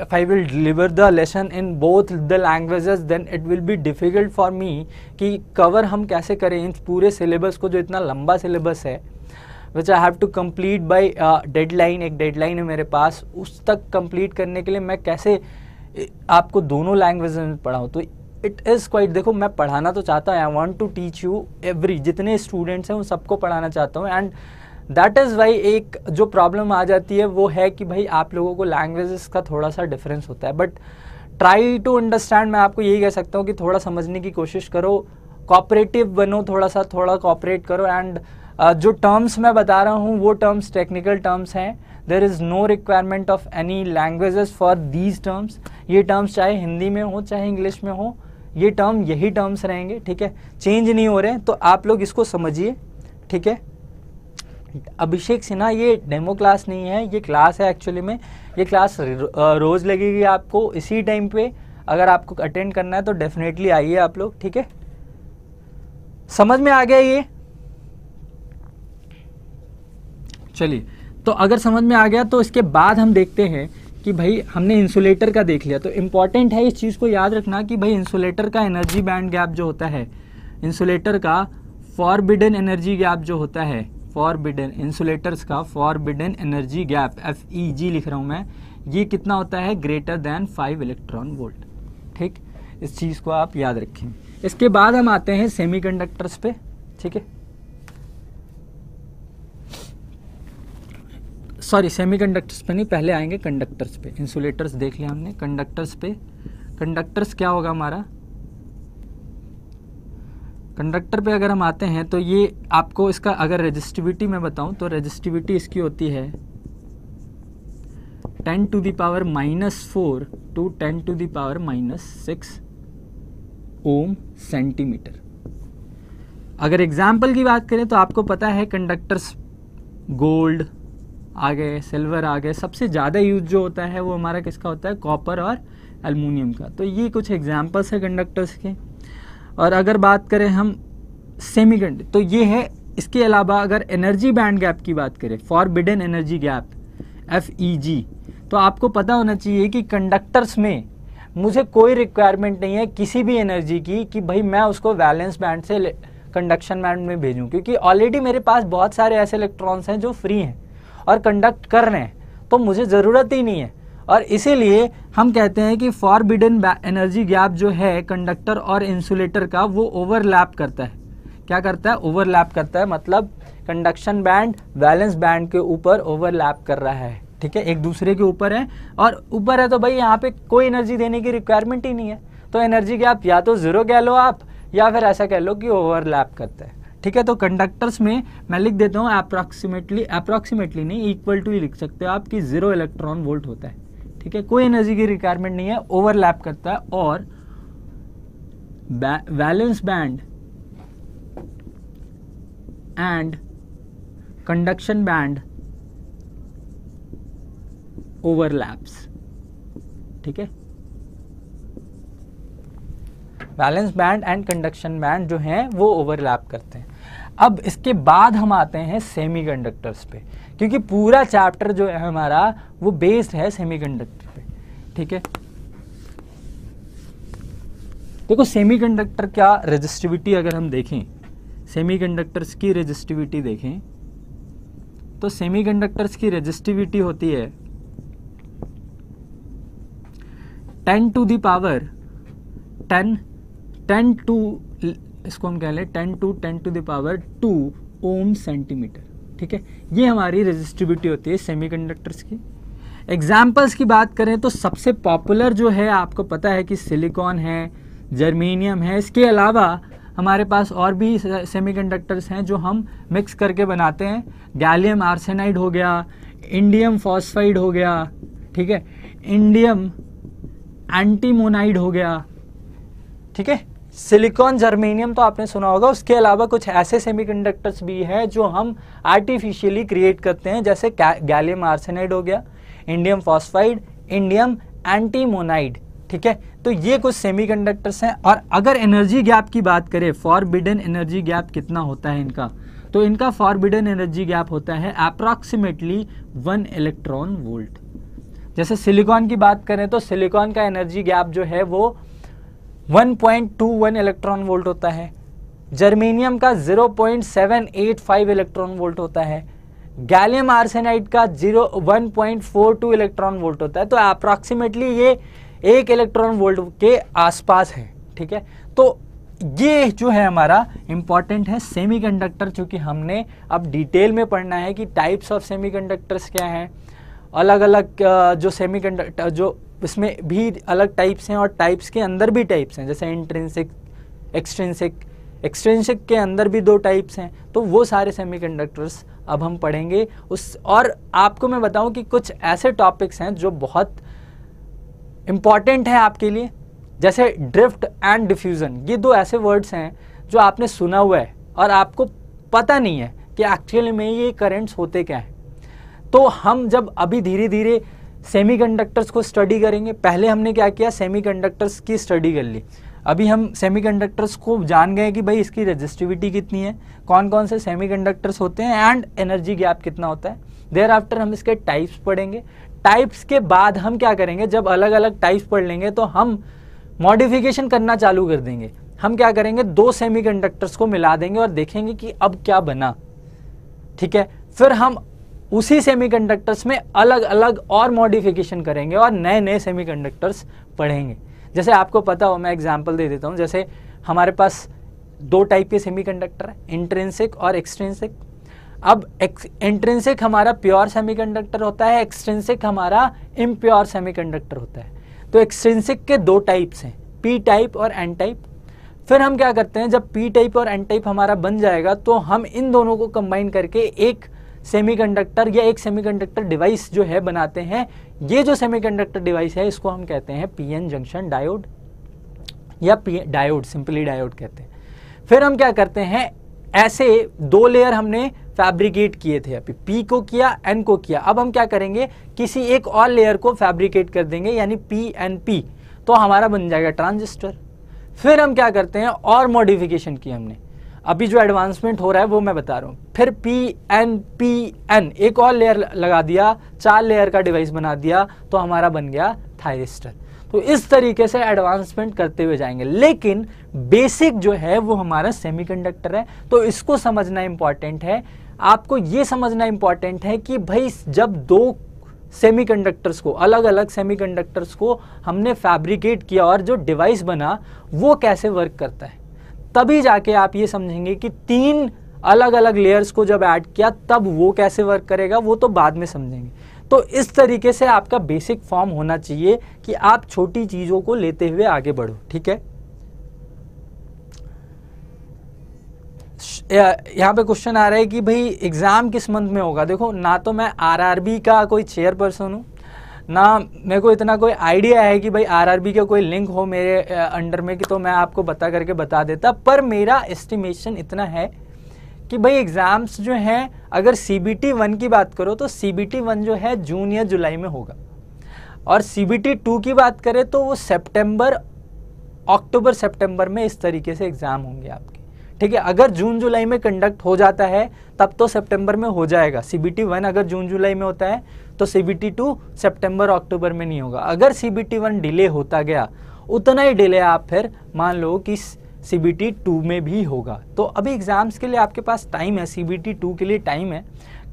if I will deliver the lesson in both the languages then it will be difficult for me कि cover हम कैसे करें इन पूरे syllabus को जो इतना लंबा syllabus है which I have to complete by deadline एक डेडलाइन है मेरे पास उस तक कंप्लीट करने के लिए मैं कैसे आपको दोनों लैंग्वेज में पढ़ाऊँ तो इट इज़ क्वाइट देखो मैं पढ़ाना तो चाहता हूँ I want to teach you every जितने स्टूडेंट्स हैं उन सबको पढ़ाना चाहता हूँ एंड दैट इज़ वाई एक जो प्रॉब्लम आ जाती है वो है कि भाई आप लोगों को लैंग्वेजेस का थोड़ा सा डिफरेंस होता है बट ट्राई टू अंडरस्टैंड मैं आपको यही कह सकता हूँ कि थोड़ा समझने की कोशिश करो कॉपरेटिव बनो थोड़ा सा थोड़ा कॉपरेट करो एंड uh, जो टर्म्स मैं बता रहा हूँ वो टर्म्स टेक्निकल टर्म्स हैं there is no requirement of any languages for these terms ये टर्म्स चाहे हिंदी में हो चाहे इंग्लिश में हो ये टर्म यही टर्म्स रहेंगे ठीक है चेंज नहीं हो रहे हैं तो आप लोग इसको समझिए ठीक है अभिषेक सिन्हा ये डेमो क्लास नहीं है ये क्लास है एक्चुअली में ये क्लास रोज़ लगेगी आपको इसी टाइम पे अगर आपको अटेंड करना है तो डेफिनेटली आइए आप लोग ठीक है समझ में आ गया ये चलिए तो अगर समझ में आ गया तो इसके बाद हम देखते हैं कि भाई हमने इंसुलेटर का देख लिया तो इम्पॉर्टेंट है इस चीज़ को याद रखना कि भाई इंसुलेटर का एनर्जी बैंड गैप जो होता है इंसुलेटर का फॉरबिडन एनर्जी गैप जो होता है फॉरबिडन इंसुलेटर्स का forbidden energy gap F E G लिख रहा हूँ मैं ये कितना होता है greater than five electron volt ठीक इस चीज़ को आप याद रखें इसके बाद हम आते हैं सेमी कंडक्टर्स पे ठीक है सॉरी सेमी कंडक्टर्स पर नहीं पहले आएंगे कंडक्टर्स पे इंसुलेटर्स देख लिया हमने कंडक्टर्स पे कंडक्टर्स क्या होगा हमारा कंडक्टर पे अगर हम आते हैं तो ये आपको इसका अगर रेजिस्टिविटी में बताऊं तो रेजिस्टिविटी इसकी होती है ten to the power minus four to ten to the power minus six ohm centimetre अगर एग्जाम्पल की बात करें तो आपको पता है कंडक्टर्स गोल्ड आ गए सिल्वर आ गए सबसे ज़्यादा यूज जो होता है वो हमारा किसका होता है कॉपर और एलमिनियम का तो ये कुछ एग्जाम्पल्स है कंडक्टर्स के और अगर बात करें हम सेमी तो ये है इसके अलावा अगर एनर्जी बैंड गैप की बात करें forbidden energy gap F E G तो आपको पता होना चाहिए कि कंडक्टर्स में मुझे कोई रिक्वायरमेंट नहीं है किसी भी एनर्जी की कि भाई मैं उसको वैलेंस बैंड से कंडक्शन बैंड में भेजूं क्योंकि ऑलरेडी मेरे पास बहुत सारे ऐसे इलेक्ट्रॉन्स हैं जो फ्री हैं और कंडक्ट कर रहे हैं तो मुझे ज़रूरत ही नहीं है और इसीलिए हम कहते हैं कि फॉरबिडन एनर्जी गैप जो है कंडक्टर और इंसुलेटर का वो ओवरलैप करता है क्या करता है ओवरलैप करता है मतलब कंडक्शन बैंड बैलेंस बैंड के ऊपर ओवरलैप कर रहा है ठीक है एक दूसरे के ऊपर है और ऊपर है तो भाई यहाँ पे कोई एनर्जी देने की रिक्वायरमेंट ही नहीं है तो एनर्जी गैप या तो ज़ीरो कह लो आप या फिर ऐसा कह लो कि ओवरलैप करता है ठीक है तो कंडक्टर्स में मैं लिख देता हूँ अप्रॉक्सीमेटली अप्रॉक्सीमेटली नहीं इक्वल टू ही लिख सकते हो आप कि जीरो इलेक्ट्रॉन वोल्ट होता है ठीक है कोई एनर्जी की रिक्वायरमेंट नहीं है ओवरलैप करता है और valence band and conduction band overlaps ठीक है valence band and conduction band जो हैं वो ओवरलैप करते हैं अब इसके बाद हम आते हैं सेमीकंडक्टर्स पे क्योंकि पूरा चैप्टर जो है हमारा वो बेस्ड है सेमीकंडक्टर पे ठीक है देखो सेमीकंडक्टर क्या रजिस्टिविटी अगर हम देखें सेमीकंडक्टर्स की रजिस्टिविटी देखें तो सेमीकंडक्टर्स की रजिस्टिविटी होती है ten to the power ten ten to इसको हम कह लें ten to ten to the power two ohm centimetre ठीक है ये हमारी रेजिस्टिविटी होती है सेमीकंडक्टर्स की एग्जाम्पल्स की बात करें तो सबसे पॉपुलर जो है आपको पता है कि सिलिकॉन है जर्मीनियम है इसके अलावा हमारे पास और भी सेमीकंडक्टर्स हैं जो हम मिक्स करके बनाते हैं गैलियम आर्सेनाइड हो गया इंडियम फॉस्फाइड हो गया ठीक है इंडियम एंटीमोनाइड हो गया ठीक है सिलिकॉन जर्मेनियम तो आपने सुना होगा उसके अलावा कुछ ऐसे सेमीकंडक्टर्स भी हैं जो हम आर्टिफिशियली क्रिएट करते हैं जैसे गैलियम आर्सेनाइड हो गया इंडियम फॉस्फाइड इंडियम एंटीमोनाइड ठीक है तो ये कुछ सेमीकंडक्टर्स हैं और अगर एनर्जी गैप की बात करें फॉरबिडन एनर्जी गैप कितना होता है इनका तो इनका फॉरबिडन एनर्जी गैप होता है अप्रॉक्सीमेटली वन इलेक्ट्रॉन वोल्ट जैसे सिलिकॉन की बात करें तो सिलिकॉन का एनर्जी गैप जो है वो 1.21 इलेक्ट्रॉन वोल्ट होता है जर्मेनियम का 0.785 इलेक्ट्रॉन वोल्ट होता है गैलियम आर्सेनाइड का जीरो इलेक्ट्रॉन वोल्ट होता है तो अप्रॉक्सीमेटली ये एक इलेक्ट्रॉन वोल्ट के आसपास है ठीक है तो ये जो है हमारा इंपॉर्टेंट है सेमीकंडक्टर चूँकि हमने अब डिटेल में पढ़ना है कि टाइप्स ऑफ सेमीकंडक्टर्स क्या हैं अलग अलग जो सेमीकंडक्टर जो इसमें भी अलग टाइप्स हैं और टाइप्स के अंदर भी टाइप्स हैं जैसे इंट्रेंसिक एक्सट्रेंसिक एक्सट्रेंसिक के अंदर भी दो टाइप्स हैं तो वो सारे सेमीकंडक्टर्स अब हम पढ़ेंगे उस और आपको मैं बताऊं कि कुछ ऐसे टॉपिक्स हैं जो बहुत इम्पॉर्टेंट हैं आपके लिए जैसे ड्रिफ्ट एंड डिफ्यूज़न ये दो ऐसे वर्ड्स हैं जो आपने सुना हुआ है और आपको पता नहीं है कि एक्चुअली में ये करेंट्स होते क्या हैं तो हम जब अभी धीरे धीरे सेमीकंडक्टर्स को स्टडी करेंगे पहले हमने क्या किया सेमीकंडक्टर्स की स्टडी कर ली अभी हम सेमीकंडक्टर्स को जान गए कि भाई इसकी रजिस्टिविटी कितनी है कौन कौन से सेमीकंडक्टर्स होते हैं एंड एनर्जी गैप कितना होता है देर आफ्टर हम इसके टाइप्स पढ़ेंगे टाइप्स के बाद हम क्या करेंगे जब अलग अलग टाइप्स पढ़ लेंगे तो हम मॉडिफिकेशन करना चालू कर देंगे हम क्या करेंगे दो सेमीकंडक्टर्स को मिला देंगे और देखेंगे कि अब क्या बना ठीक है फिर हम उसी सेमीकंडक्टर्स में अलग अलग और मॉडिफिकेशन करेंगे और नए नए सेमीकंडक्टर्स पढ़ेंगे जैसे आपको पता हो मैं एग्जांपल दे देता हूँ जैसे हमारे पास दो टाइप के सेमीकंडक्टर है इंट्रेंसिक और एक्सट्रेंसिक अब इंट्रेंसिक हमारा प्योर सेमीकंडक्टर होता है एक्सट्रेंसिक हमारा इम्प्योर सेमीकंडक्टर होता है तो एक्सट्रेंसिक के दो टाइप्स हैं पी टाइप और एन टाइप फिर हम क्या करते हैं जब पी टाइप और एन टाइप हमारा बन जाएगा तो हम इन दोनों को कंबाइन करके एक सेमीकंडक्टर या एक सेमीकंडक्टर डिवाइस जो है बनाते हैं ये जो सेमीकंडक्टर डिवाइस है इसको हम कहते हैं पीएन जंक्शन डायोड या पी डायोड सिंपली डायोड कहते हैं फिर हम क्या करते हैं ऐसे दो लेयर हमने फैब्रिकेट किए थे अभी पी को किया एन को किया अब हम क्या करेंगे किसी एक और लेयर को फैब्रिकेट कर देंगे यानी पी एन पी तो हमारा बन जाएगा ट्रांजिस्टर फिर हम क्या करते हैं और मॉडिफिकेशन की हमने अभी जो एडवांसमेंट हो रहा है वो मैं बता रहा हूँ फिर पी एन पी एन एक और लेयर लगा दिया चार लेयर का डिवाइस बना दिया तो हमारा बन गया थायरिस्टर तो इस तरीके से एडवांसमेंट करते हुए जाएंगे लेकिन बेसिक जो है वो हमारा सेमीकंडक्टर है तो इसको समझना इंपॉर्टेंट है आपको ये समझना इंपॉर्टेंट है कि भाई जब दो सेमीकंडक्टर्स को अलग अलग सेमीकंडक्टर्स को हमने फैब्रिकेट किया और जो डिवाइस बना वो कैसे वर्क करता है तभी जाके आप ये समझेंगे कि तीन अलग अलग लेयर्स को जब ऐड किया तब वो कैसे वर्क करेगा वो तो बाद में समझेंगे तो इस तरीके से आपका बेसिक फॉर्म होना चाहिए कि आप छोटी चीज़ों को लेते हुए आगे बढ़ो ठीक है यहाँ पे क्वेश्चन आ रहा है कि भाई एग्ज़ाम किस मंथ में होगा देखो ना तो मैं आरआरबी का कोई चेयरपर्सन हूँ ना मेरे को इतना कोई आइडिया है कि भाई आरआरबी का कोई लिंक हो मेरे अंडर में कि तो मैं आपको बता करके बता देता पर मेरा एस्टिमेशन इतना है कि भाई एग्ज़ाम्स जो हैं अगर सी बी टी वन की बात करो तो सी बी टी वन जो है जून या जुलाई में होगा और सी बी टी टू की बात करें तो वो सेप्टेम्बर अक्टूबर सेप्टेम्बर में इस तरीके से एग्ज़ाम होंगे आपके ठीक है अगर जून जुलाई में कंडक्ट हो जाता है तब तो सितंबर में हो जाएगा सी बी टी वन अगर जून जुलाई में होता है तो C B T two September October में नहीं होगा अगर C B T one delay होता गया उतना ही डिले आप फिर मान लो कि सी बी टी टू में भी होगा तो अभी एग्ज़ाम्स के लिए आपके पास टाइम है सी बी टी टू के लिए टाइम है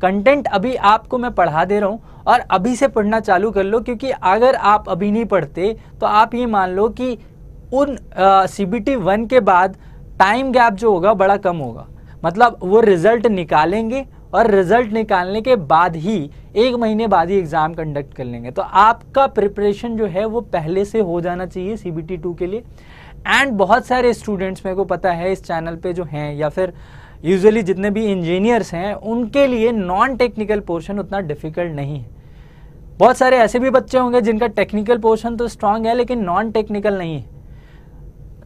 कंटेंट अभी आपको मैं पढ़ा दे रहा हूँ और अभी से पढ़ना चालू कर लो क्योंकि अगर आप अभी नहीं पढ़ते तो आप ये मान लो कि उन सी बी टी वन के बाद टाइम गैप जो होगा बड़ा कम होगा मतलब वो रिज़ल्ट निकालेंगे और रिजल्ट निकालने के बाद ही एक महीने बाद ही एग्ज़ाम कंडक्ट कर लेंगे तो आपका प्रिपरेशन जो है वो पहले से हो जाना चाहिए सी बी टी टू के लिए एंड बहुत सारे स्टूडेंट्स मेरे को पता है इस चैनल पे जो हैं या फिर यूजुअली जितने भी इंजीनियर्स हैं उनके लिए नॉन टेक्निकल पोर्शन उतना डिफ़िकल्ट नहीं है बहुत सारे ऐसे भी बच्चे होंगे जिनका टेक्निकल पोर्शन तो स्ट्रांग है लेकिन नॉन टेक्निकल नहीं है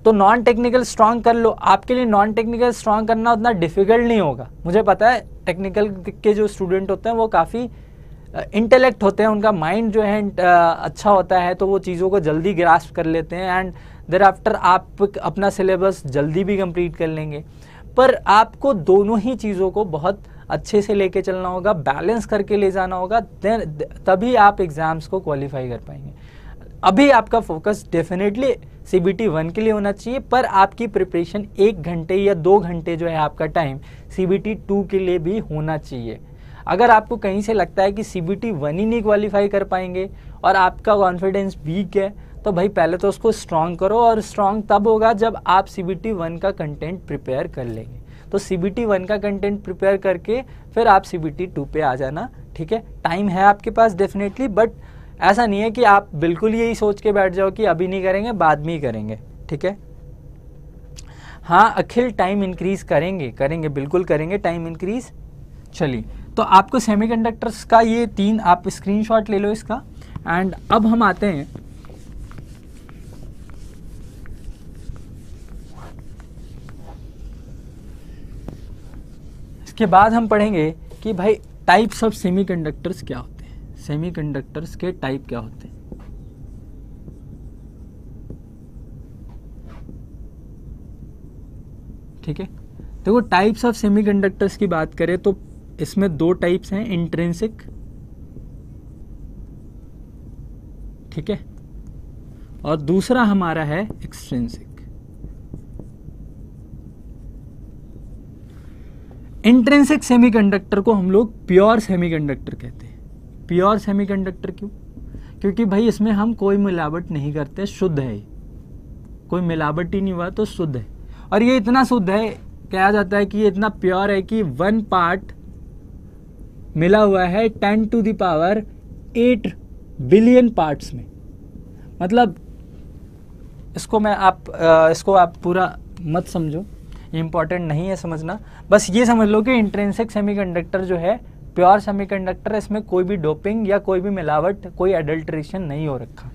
तो नॉन टेक्निकल स्ट्रांग कर लो आपके लिए नॉन टेक्निकल स्ट्रांग करना उतना डिफिकल्ट नहीं होगा मुझे पता है टेक्निकल के जो स्टूडेंट होते हैं वो काफ़ी इंटेलेक्ट होते हैं उनका माइंड जो है अच्छा होता है तो वो चीज़ों को जल्दी ग्रास्प कर लेते हैं एंड देर आफ्टर आप अपना सिलेबस जल्दी भी कंप्लीट कर लेंगे पर आपको दोनों ही चीज़ों को बहुत अच्छे से लेके चलना होगा बैलेंस करके ले जाना होगा देन तभी आप एग्ज़ाम्स को क्वालिफाई कर पाएंगे अभी आपका focus definitely C B T one के लिए होना चाहिए पर आपकी प्रिपरेशन एक घंटे या दो घंटे जो है आपका time C B T two के लिए भी होना चाहिए अगर आपको कहीं से लगता है कि सी बी टी वन ही नहीं क्वालिफाई कर पाएंगे और आपका कॉन्फिडेंस वीक है तो भाई पहले तो उसको स्ट्रांग करो और स्ट्रांग तब होगा जब आप सी बी टी वन का कंटेंट प्रिपेयर कर लेंगे तो सी बी टी वन का कंटेंट प्रिपेयर करके फिर आप सी बी टी टू पे आ जाना ठीक है टाइम है आपके पास डेफिनेटली बट ऐसा नहीं है कि आप बिल्कुल यही सोच के बैठ जाओ कि अभी नहीं करेंगे बाद में ही करेंगे ठीक है हाँ अखिल टाइम इंक्रीज करेंगे करेंगे बिल्कुल करेंगे टाइम इंक्रीज चलिए तो आपको सेमीकंडक्टर्स का ये तीन आप स्क्रीनशॉट ले लो इसका एंड अब हम आते हैं इसके बाद हम पढ़ेंगे कि भाई टाइप्स ऑफ सेमीकंडक्टर्स क्या होते हैं सेमीकंडक्टर्स के टाइप क्या होते हैं ठीक है देखो टाइप्स ऑफ सेमीकंडक्टर्स की बात करें तो इसमें दो टाइप्स हैं इंट्रेंसिक ठीक है और दूसरा हमारा है एक्सट्रेंसिक इंट्रेंसिक सेमीकंडक्टर को हम लोग प्योर सेमीकंडक्टर कहते हैं प्योर सेमीकंडक्टर क्यों क्योंकि भाई इसमें हम कोई मिलावट नहीं करते शुद्ध है कोई मिलावट ही नहीं हुआ तो शुद्ध है और ये इतना शुद्ध है कहा जाता है कि ये इतना प्योर है कि वन पार्ट मिला हुआ है ten to the power eight billion parts में मतलब इसको मैं आप इसको आप पूरा मत समझो इम्पॉर्टेंट नहीं है समझना बस ये समझ लो कि इंट्रेंसिक सेमीकंडक्टर जो है प्योर सेमीकंडक्टर है इसमें कोई भी डोपिंग या कोई भी मिलावट कोई एडल्ट्रेशन नहीं हो रखा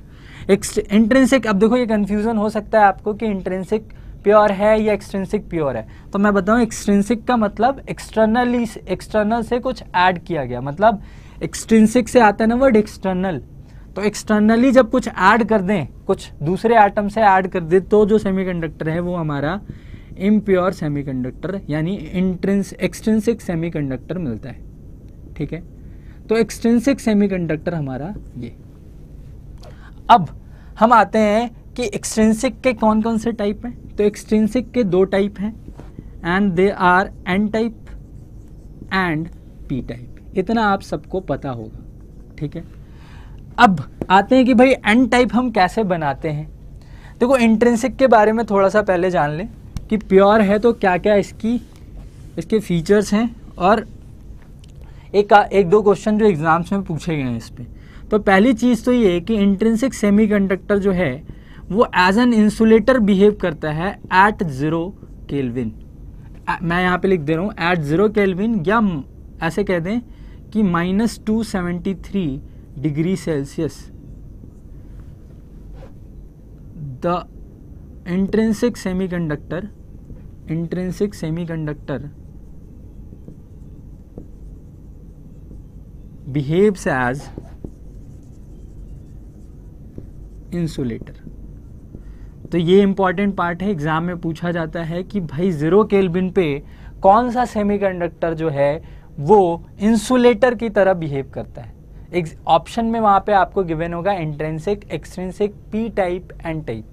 एक इंट्रेंसिक अब देखो ये कन्फ्यूज़न हो सकता है आपको कि इंट्रेंसिक प्योर है या एक्सट्रेंसिक प्योर है तो मैं बताऊँ एक्सट्रेंसिक का मतलब एक्सटर्नली एक्सटर्नल से कुछ ऐड किया गया मतलब एक्सट्रेंसिक से आता है ना वर्ड एक्सटर्नल तो एक्सटर्नली जब कुछ ऐड कर दें कुछ दूसरे आइटम से ऐड कर दें तो जो सेमीकंडक्टर है वो हमारा इम्प्योर सेमीकंडक्टर यानी इंट्रेंस एक्सट्रेंसिक सेमीकंडक्टर मिलता है ठीक है तो एक्सटेंसिक सेमीकंडक्टर हमारा ये अब हम आते हैं कि एक्सटेंसिक के कौन कौन से टाइप हैं तो एक्सटेंसिक के दो टाइप हैं and they are N type and P type इतना आप सबको पता होगा ठीक है अब आते हैं कि भाई एन टाइप हम कैसे बनाते हैं देखो इंट्रेंसिक के बारे में थोड़ा सा पहले जान लें कि प्योर है तो क्या क्या इसकी इसके फीचर्स हैं और एक एक दो क्वेश्चन जो एग्ज़ाम्स में पूछे गए हैं इस पर तो पहली चीज़ तो ये है कि इंट्रेंसिक कंडक्टर जो है वो एज एन इंसुलेटर बिहेव करता है एट ज़ीरो केलविन मैं यहाँ पे लिख दे रहा हूँ एट ज़ीरो केल्विन या ऐसे कह दें कि minus two seventy three degree Celsius the intrinsic conductor intrinsic semiconductor behaves as insulator तो ये इंपॉर्टेंट पार्ट है एग्जाम में पूछा जाता है कि भाई ज़ीरो केल्विन पे कौन सा सेमीकंडक्टर जो है वो इंसुलेटर की तरह बिहेव करता है ऑप्शन में वहां पे आपको गिवन होगा intrinsic extrinsic P type and type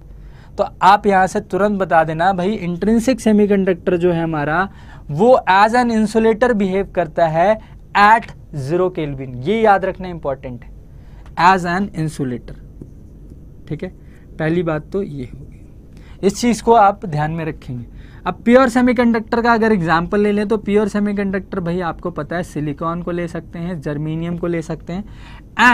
तो आप यहाँ से तुरंत बता देना भाई इंट्रेंसिक सेमीकंडक्टर जो है हमारा वो एज एन इंसुलेटर बिहेव करता है एट जीरो केल्विन ये याद रखना इंपॉर्टेंट है एज एन इंसुलेटर ठीक है पहली बात तो ये होगी इस चीज़ को आप ध्यान में रखेंगे अब प्योर सेमीकंडक्टर का अगर एग्जांपल ले लें तो प्योर सेमीकंडक्टर भाई आपको पता है सिलिकॉन को ले सकते हैं जर्मीनियम को ले सकते हैं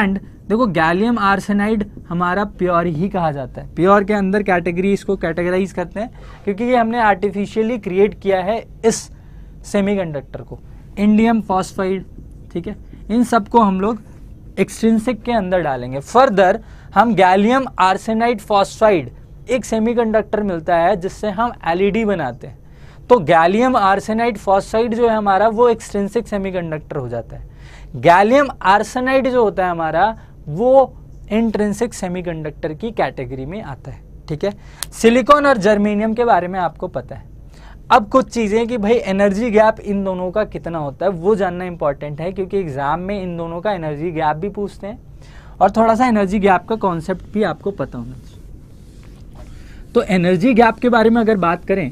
एंड देखो गैलियम आर्सेनाइड हमारा प्योर ही कहा जाता है प्योर के अंदर कैटेगरी इसको कैटेगराइज करते हैं क्योंकि ये हमने आर्टिफिशियली क्रिएट किया है इस सेमीकंडक्टर को इंडियम फॉस्फाइड ठीक है इन सबको हम लोग एक्सट्रेंसिक के अंदर डालेंगे फर्दर हम गैलियम आर्सेनाइड फॉस्फाइड एक सेमीकंडक्टर मिलता है जिससे हम एलईडी e बनाते हैं तो गैलियम आर्सेनाइड फॉस्फाइड जो है हमारा वो एक्सट्रेंसिक सेमीकंडक्टर हो जाता है गैलियम आर्सेनाइड जो होता है हमारा वो इंट्रेंसिक सेमीकंडक्टर की कैटेगरी में आता है ठीक है सिलिकॉन और जर्मेनियम के बारे में आपको पता है अब कुछ चीज़ें कि भाई एनर्जी गैप इन दोनों का कितना होता है वो जानना इंपॉर्टेंट है क्योंकि एग्ज़ाम में इन दोनों का एनर्जी गैप भी पूछते हैं और थोड़ा सा एनर्जी गैप का कॉन्सेप्ट भी आपको पता होना चाहिए तो एनर्जी गैप के बारे में अगर बात करें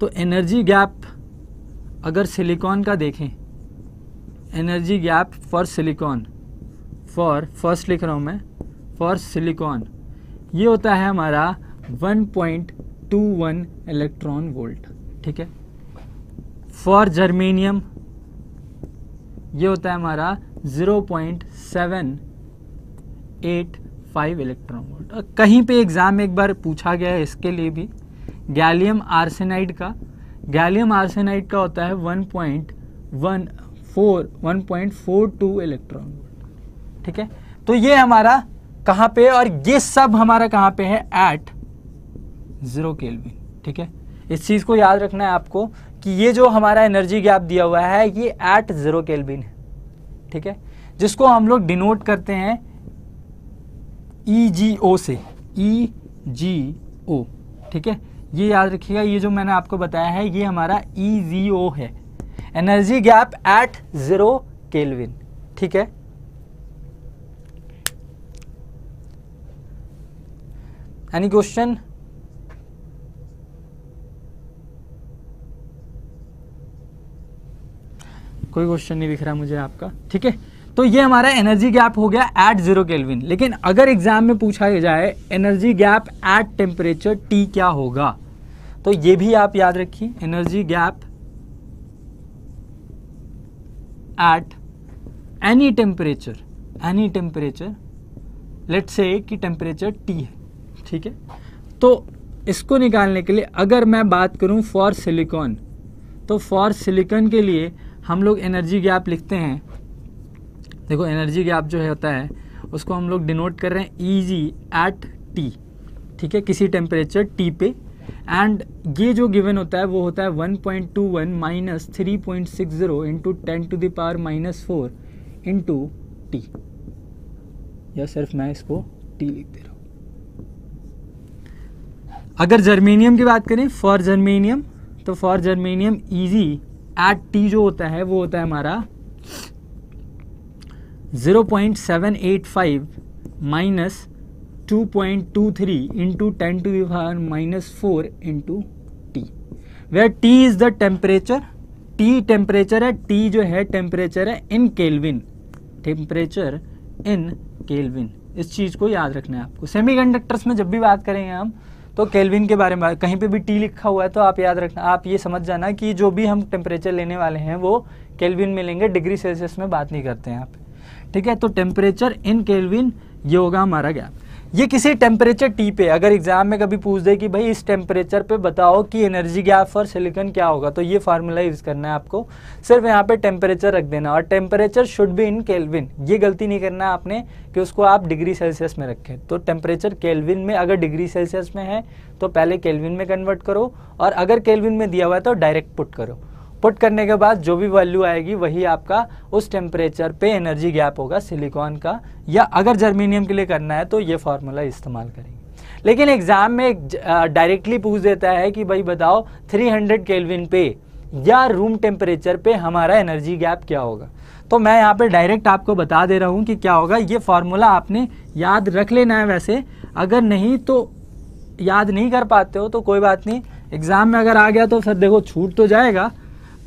तो एनर्जी गैप अगर सिलिकॉन का देखें energy gap for silicon for first लिख रहा हूँ मैं फॉर सिलिकॉन ये होता है हमारा point two one electron volt ठीक है फॉर जर्मेनियम ये होता है हमारा zero point seven eight five electron volt कहीं पे एग्ज़ाम एक बार पूछा गया है इसके लिए भी गैलियम आर्सेनाइड का गैलियम आर्सेनाइड का होता है one point one four one point four two electron volt ठीक है तो ये हमारा कहाँ पे और ये सब हमारा कहाँ पे है एट ज़ीरो केल्विन ठीक है इस चीज़ को याद रखना है आपको कि ये जो हमारा एनर्जी गैप दिया हुआ है ये एट ज़ीरो केल्विन है ठीक है जिसको हम लोग डिनोट करते हैं ई जी ओ से ई जी ओ ठीक है ये याद रखिएगा ये जो मैंने आपको बताया है ये हमारा ई जी ओ है energy gap at zero kelvin ठीक है एनी क्वेश्चन कोई क्वेश्चन नहीं दिख रहा मुझे आपका ठीक है तो ये हमारा एनर्जी गैप हो गया एट जीरो केल्विन लेकिन अगर एग्जाम में पूछा जाए energy gap at temperature T क्या होगा तो ये भी आप याद रखिए energy gap at any temperature any temperature let say कि टेम्परेचर टी है ठीक है तो इसको निकालने के लिए अगर मैं बात करूं फॉर सिलिकॉन तो फॉर सिलिकॉन के लिए हम लोग एनर्जी गैप लिखते हैं देखो एनर्जी गैप जो है होता है उसको हम लोग डिनोट कर रहे हैं जी एट टी ठीक है किसी टेम्परेचर टी पे एंड ये जो गिवन होता है वो होता है 1.21 point two one minus three point six zero into ten to the power minus four into T या सिर्फ मैं इसको टी लिख दे रहा हूँ अगर जर्मेनियम की बात करें फॉर जर्मेनियम तो for germanium E G at T जो होता है वो होता है हमारा 0.785 minus two two point three into ten to the power minus four into T where T is the temperature T temperature है टी जो है टेम्परेचर है in kelvin temperature in kelvin इस चीज़ को याद रखना है आपको सेमी में जब भी बात करेंगे हम तो केल्विन के बारे में कहीं पे भी टी लिखा हुआ है तो आप याद रखना आप ये समझ जाना कि जो भी हम टेम्परेचर लेने वाले हैं वो केल्विन में लेंगे डिग्री सेल्सियस में बात नहीं करते हैं आप ठीक है तो टेम्परेचर इन केल्विन ये होगा हमारा गैप ये किसी टेम्परेचर टी पे अगर एग्जाम में कभी पूछ दे कि भाई इस टेम्परेचर पे बताओ कि एनर्जी गैप फॉर सिलिकॉन क्या होगा तो ये फार्मूला यूज़ करना है आपको सिर्फ यहाँ पे टेम्परेचर रख देना और temperature should be in kelvin ये गलती नहीं करना आपने कि उसको आप डिग्री सेल्सियस में रखें तो टेम्परेचर केलविन में अगर डिग्री सेल्सियस में है तो पहले केलविन में कन्वर्ट करो और अगर केलविन में दिया हुआ है तो डायरेक्ट पुट करो पुट करने के बाद जो भी वैल्यू आएगी वही आपका उस टेम्परेचर पे एनर्जी गैप होगा सिलिकॉन का या अगर जर्मीनियम के लिए करना है तो ये फार्मूला इस्तेमाल करेंगे लेकिन एग्जाम में एक डायरेक्टली पूछ देता है कि भाई बताओ 300 हंड्रेड केल्विन पे या रूम टेम्परेचर पे हमारा एनर्जी गैप क्या होगा तो मैं यहाँ पे डायरेक्ट आपको बता दे रहा हूँ कि क्या होगा ये फार्मूला आपने याद रख लेना है वैसे अगर नहीं तो याद नहीं कर पाते हो तो कोई बात नहीं एग्ज़ाम में अगर आ गया तो फिर देखो छूट तो जाएगा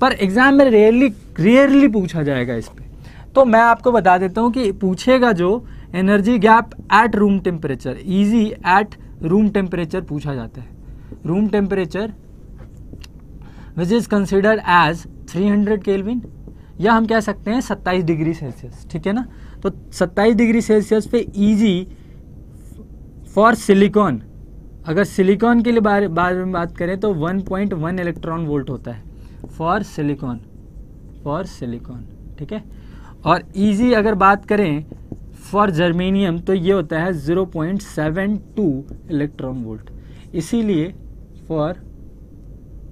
पर एग्ज़ाम में रेयरली रेयरली पूछा जाएगा इस पर तो मैं आपको बता देता हूँ कि पूछेगा जो energy gap at room temperature E G at room temperature पूछा जाता है room temperature which is considered as 300 hundred kelvin या हम कह सकते हैं 27 डिग्री सेल्सियस ठीक है ना तो 27 डिग्री सेल्सियस पे ईजी फॉर सिलिकॉन अगर सिलिकॉन के लिए बारे बारे में बात करें तो 1.1 इलेक्ट्रॉन वोल्ट होता है फॉर सिलिकॉन फॉर सिलिकॉन ठीक है और इजी अगर बात करें फॉर जर्मेनियम तो ये होता है 0.72 इलेक्ट्रॉन वोल्ट इसीलिए फॉर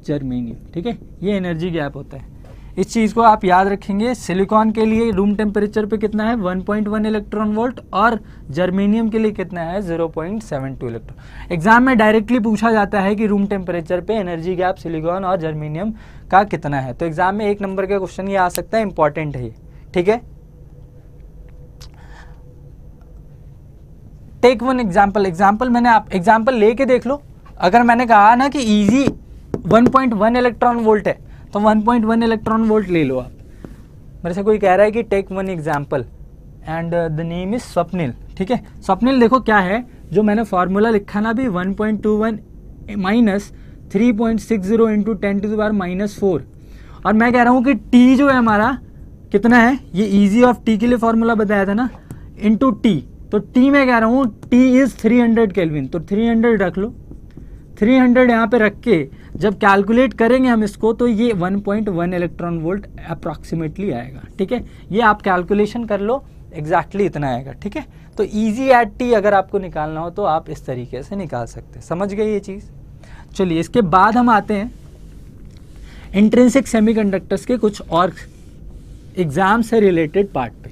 जर्मेनियम ठीक है ये एनर्जी गैप होता है इस चीज़ को आप याद रखेंगे सिलिकॉन के लिए रूम टेम्परेचर पे कितना है 1.1 इलेक्ट्रॉन वोल्ट और जर्मेनियम के लिए कितना है 0.72 इलेक्ट्रॉन एग्जाम में डायरेक्टली पूछा जाता है कि रूम टेम्परेचर पे एनर्जी गैप सिलिकॉन और जर्मेनियम का कितना है तो एग्जाम में एक नंबर का क्वेश्चन ये आ सकता है इंपॉर्टेंट है ठीक है टेक वन एग्जाम्पल एग्जाम्पल मैंने आप एग्जाम्पल लेके देख लो अगर मैंने कहा ना कि ईजी 1.1 इलेक्ट्रॉन वोल्ट है तो 1.1 इलेक्ट्रॉन वोल्ट ले लो आप मेरे से कोई कह रहा है कि take one example and the name is Swapnil ठीक है स्वप्निल देखो क्या है जो मैंने फार्मूला लिखा ना भी 1.21 point two one minus three point six zero into ten to the minus four और मैं कह रहा हूँ कि टी जो है हमारा कितना है ये इजी ऑफ टी के लिए फार्मूला बताया था ना इंटू टी तो टी मैं कह रहा हूँ T is three hundred kelvin तो थ्री हंड्रेड रख लो थ्री हंड्रेड यहाँ पर रख के जब कैलकुलेट करेंगे हम इसको तो ये one point one electron volt approximately आएगा ठीक है ये आप कैलकुलेशन कर लो एग्जैक्टली exactly इतना आएगा ठीक है तो ईजी एट टी अगर आपको निकालना हो तो आप इस तरीके से निकाल सकते हैं समझ गए ये चीज़ चलिए इसके बाद हम आते हैं इंट्रेंसिक कंडक्टर्स के कुछ और एग्ज़ाम से रिलेटेड पार्ट पे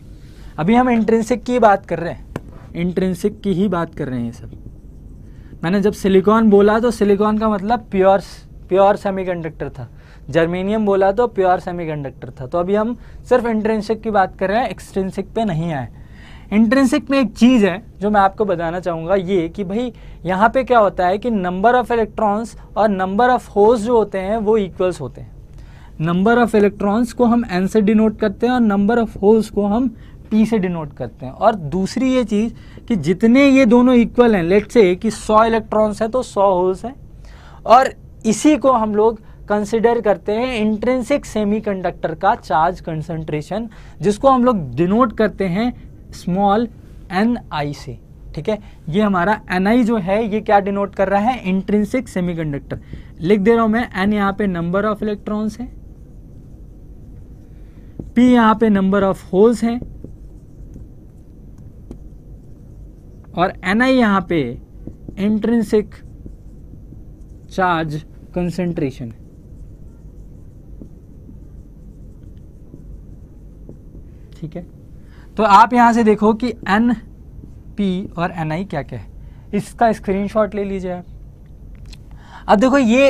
अभी हम इंट्रेंसिक की बात कर रहे हैं इंट्रेंसिक की ही बात कर रहे हैं ये सब मैंने जब सिलिकॉन बोला तो सिलिकॉन का मतलब प्योर प्योर सेमीकंडक्टर था जर्मेनियम बोला तो प्योर सेमीकंडक्टर था तो अभी हम सिर्फ इंट्रेंसिक की बात कर रहे हैं एक्सट्रेंसिक पे नहीं आए इंट्रेंसिक में एक चीज़ है जो मैं आपको बताना चाहूँगा ये कि भाई यहाँ पे क्या होता है कि नंबर ऑफ इलेक्ट्रॉन्स और नंबर ऑफ होल्स जो होते हैं वो इक्वल्स होते हैं नंबर ऑफ इलेक्ट्रॉन्स को हम एन से डिनोट करते हैं और नंबर ऑफ होल्स को हम पी से डिनोट करते हैं और दूसरी ये चीज़ कि जितने ये दोनों इक्वल हैं लेट से कि 100 इलेक्ट्रॉन्स हैं तो 100 होल्स हैं और इसी को हम लोग कंसिडर करते हैं इंट्रेंसिक सेमीकंडक्टर का चार्ज कंसेंट्रेशन जिसको हम लोग डिनोट करते हैं स्मॉल एन आई से ठीक है ये हमारा एन आई जो है ये क्या डिनोट कर रहा है इंट्रेंसिक कंडक्टर लिख दे रहा हूँ मैं एन यहाँ पे नंबर ऑफ इलेक्ट्रॉन्स है पी यहाँ पे नंबर ऑफ होल्स हैं और एन आई यहाँ पे इंट्रेंसिक चार्ज कंसेंट्रेशन ठीक है तो आप यहां से देखो कि एन पी और एन आई क्या क्या है इसका स्क्रीनशॉट ले लीजिए आप अब देखो ये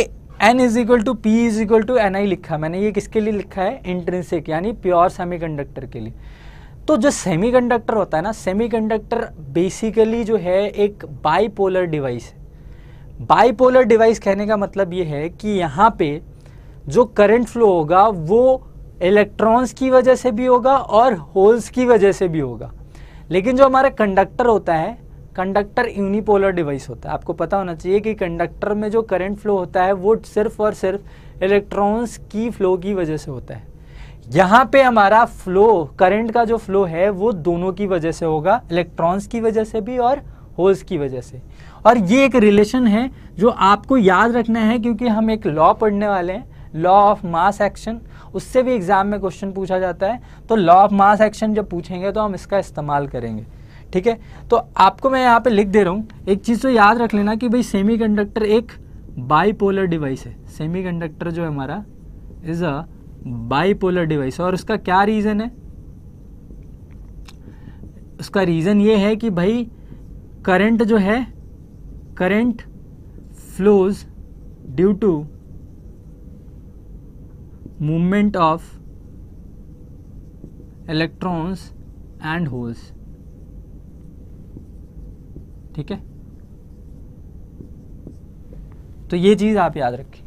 N is equal to P is equal to N I लिखा मैंने ये किसके लिए लिखा है इंट्रेंसिक यानी प्योर सेमीकंडक्टर के लिए तो जो सेमीकंडक्टर होता है ना सेमीकंडक्टर बेसिकली जो है एक बाईपोलर डिवाइस है बाईपोलर डिवाइस कहने का मतलब ये है कि यहाँ पे जो करंट फ्लो होगा वो इलेक्ट्रॉन्स की वजह से भी होगा और होल्स की वजह से भी होगा लेकिन जो हमारा कंडक्टर होता है कंडक्टर यूनिपोलर डिवाइस होता है आपको पता होना चाहिए कि कंडक्टर में जो करंट फ्लो होता है वो सिर्फ और सिर्फ इलेक्ट्रॉन्स की फ्लो की वजह से होता है यहाँ पे हमारा फ्लो करंट का जो फ्लो है वो दोनों की वजह से होगा इलेक्ट्रॉन्स की वजह से भी और होल्स की वजह से और ये एक रिलेशन है जो आपको याद रखना है क्योंकि हम एक लॉ पढ़ने वाले हैं लॉ ऑफ मास एक्शन उससे भी एग्जाम में क्वेश्चन पूछा जाता है तो लॉ ऑफ मास एक्शन जब पूछेंगे तो हम इसका इस्तेमाल करेंगे ठीक है तो आपको मैं यहाँ पे लिख दे रहा हूँ एक चीज़ तो याद रख लेना कि भाई सेमीकंडक्टर एक बाईपोलर डिवाइस है सेमीकंडक्टर जो है हमारा इज़ अ बाईपोलर डिवाइस और उसका क्या रीज़न है उसका रीज़न ये है कि भाई करंट जो है current flows due to movement of electrons and holes ठीक है तो ये चीज़ आप याद रखें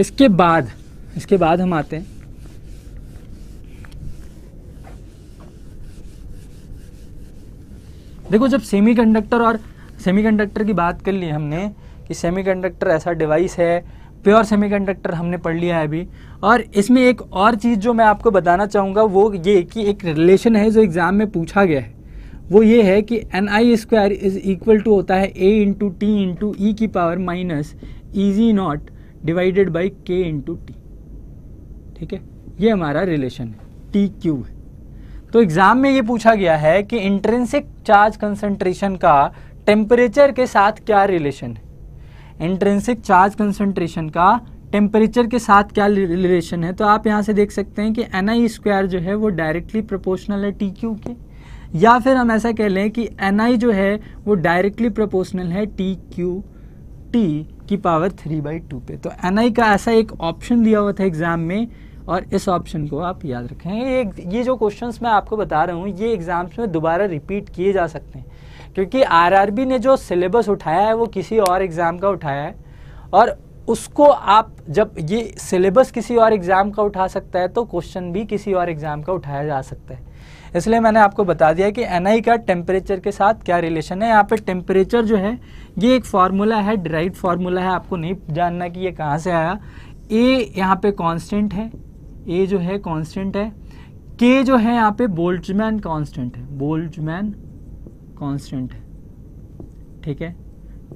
इसके बाद इसके बाद हम आते हैं देखो जब सेमीकंडक्टर और सेमीकंडक्टर की बात कर ली हमने कि सेमीकंडक्टर ऐसा डिवाइस है प्योर सेमीकंडक्टर हमने पढ़ लिया है अभी और इसमें एक और चीज़ जो मैं आपको बताना चाहूँगा वो ये कि एक रिलेशन है जो एग्ज़ाम में पूछा गया है वो ये है कि N I square is equal to होता है A into T into E की power minus E G naught divided by K into T ठीक है ये हमारा रिलेशन है टी क्यू है तो एग्ज़ाम में ये पूछा गया है कि इंट्रेंसिक चार्ज कंसंट्रेशन का टेम्परेचर के साथ क्या रिलेशन है इंट्रेंसिक चार्ज कंसंट्रेशन का टेम्परेचर के साथ क्या रिलेशन है तो आप यहाँ से देख सकते हैं कि एन आई स्क्वायर जो है वो डायरेक्टली प्रोपोर्शनल है टी क्यू के या फिर हम ऐसा कह लें कि एन आई जो है वो डायरेक्टली प्रोपोर्शनल है टी क्यू टी की पावर थ्री बाई टू पे तो एन आई का ऐसा एक ऑप्शन दिया हुआ था एग्ज़ाम में और इस ऑप्शन को आप याद रखें ये ये जो क्वेश्चन मैं आपको बता रहा हूँ ये एग्ज़ाम्स में दोबारा रिपीट किए जा सकते हैं क्योंकि आरआरबी ने जो सिलेबस उठाया है वो किसी और एग्ज़ाम का उठाया है और उसको आप जब ये सिलेबस किसी और एग्ज़ाम का उठा सकता है तो क्वेश्चन भी किसी और एग्ज़ाम का उठाया जा सकता है इसलिए मैंने आपको बता दिया कि एन का टेम्परेचर के साथ क्या रिलेशन है यहाँ पे टेम्परेचर जो है ये एक फार्मूला है ड्राइड फार्मूला है आपको नहीं जानना कि ये कहाँ से आया ए यहाँ पे कांस्टेंट है ए जो है कांस्टेंट है के जो है यहाँ पे बोल्टमैन कांस्टेंट है बोल्टमैन कांस्टेंट है ठीक है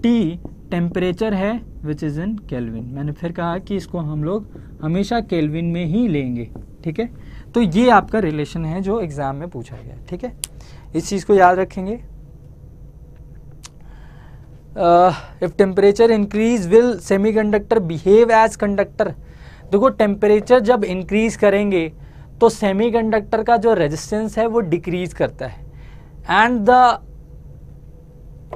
टी टेम्परेचर है विच इज़ इन केल्विन मैंने फिर कहा कि इसको हम लोग हमेशा केल्विन में ही लेंगे ठीक है तो ये आपका रिलेशन है जो एग्ज़ाम में पूछा गया ठीक है इस चीज़ को याद रखेंगे if temperature increase will semiconductor behave as conductor देखो टेम्परेचर जब इंक्रीज़ करेंगे तो सेमीकंडक्टर का जो रेजिस्टेंस है वो डिक्रीज करता है and the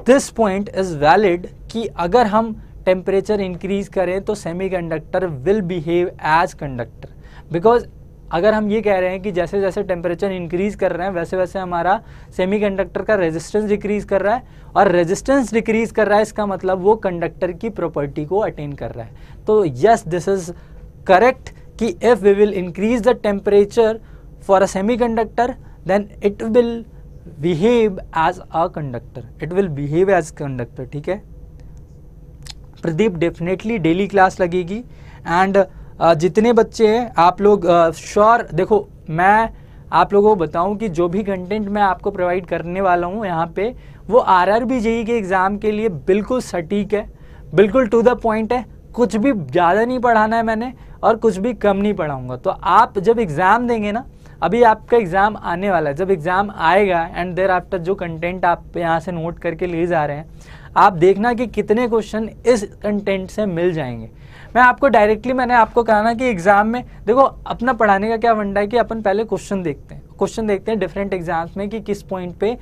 this point is valid कि अगर हम टेम्परेचर इंक्रीज करें तो semiconductor will behave as conductor because अगर हम ये कह रहे हैं कि जैसे जैसे टेम्परेचर इंक्रीज कर रहे हैं वैसे वैसे हमारा सेमीकंडक्टर का रेजिस्टेंस डिक्रीज कर रहा है और रेजिस्टेंस डिक्रीज कर रहा है इसका मतलब वो कंडक्टर की प्रॉपर्टी को अटेन कर रहा है तो यस दिस इज़ करेक्ट कि if we will increase the temperature for a semiconductor then it will behave as a conductor it will behave as conductor ठीक है प्रदीप डेफिनेटली डेली क्लास लगेगी and uh, जितने बच्चे हैं आप लोग sure uh, sure, देखो मैं आप लोगों को बताऊं कि जो भी कंटेंट मैं आपको प्रोवाइड करने वाला हूं यहां पे वो आर आर बी जेई के एग्ज़ाम के लिए बिल्कुल सटीक है बिल्कुल टू द पॉइंट है कुछ भी ज़्यादा नहीं पढ़ाना है मैंने और कुछ भी कम नहीं पढ़ाऊँगा तो आप जब एग्ज़ाम देंगे ना अभी आपका एग्ज़ाम आने वाला है जब एग्ज़ाम आएगा एंड देर आफ्टर जो कंटेंट आप यहाँ से नोट करके ले जा रहे हैं आप देखना कि कितने क्वेश्चन इस कंटेंट से मिल जाएंगे मैं आपको डायरेक्टली मैंने आपको कहा ना कि एग्ज़ाम में देखो अपना पढ़ाने का क्या वनडा है कि अपन पहले क्वेश्चन देखते हैं क्वेश्चन देखते हैं डिफरेंट एग्जाम्स में कि किस पॉइंट पे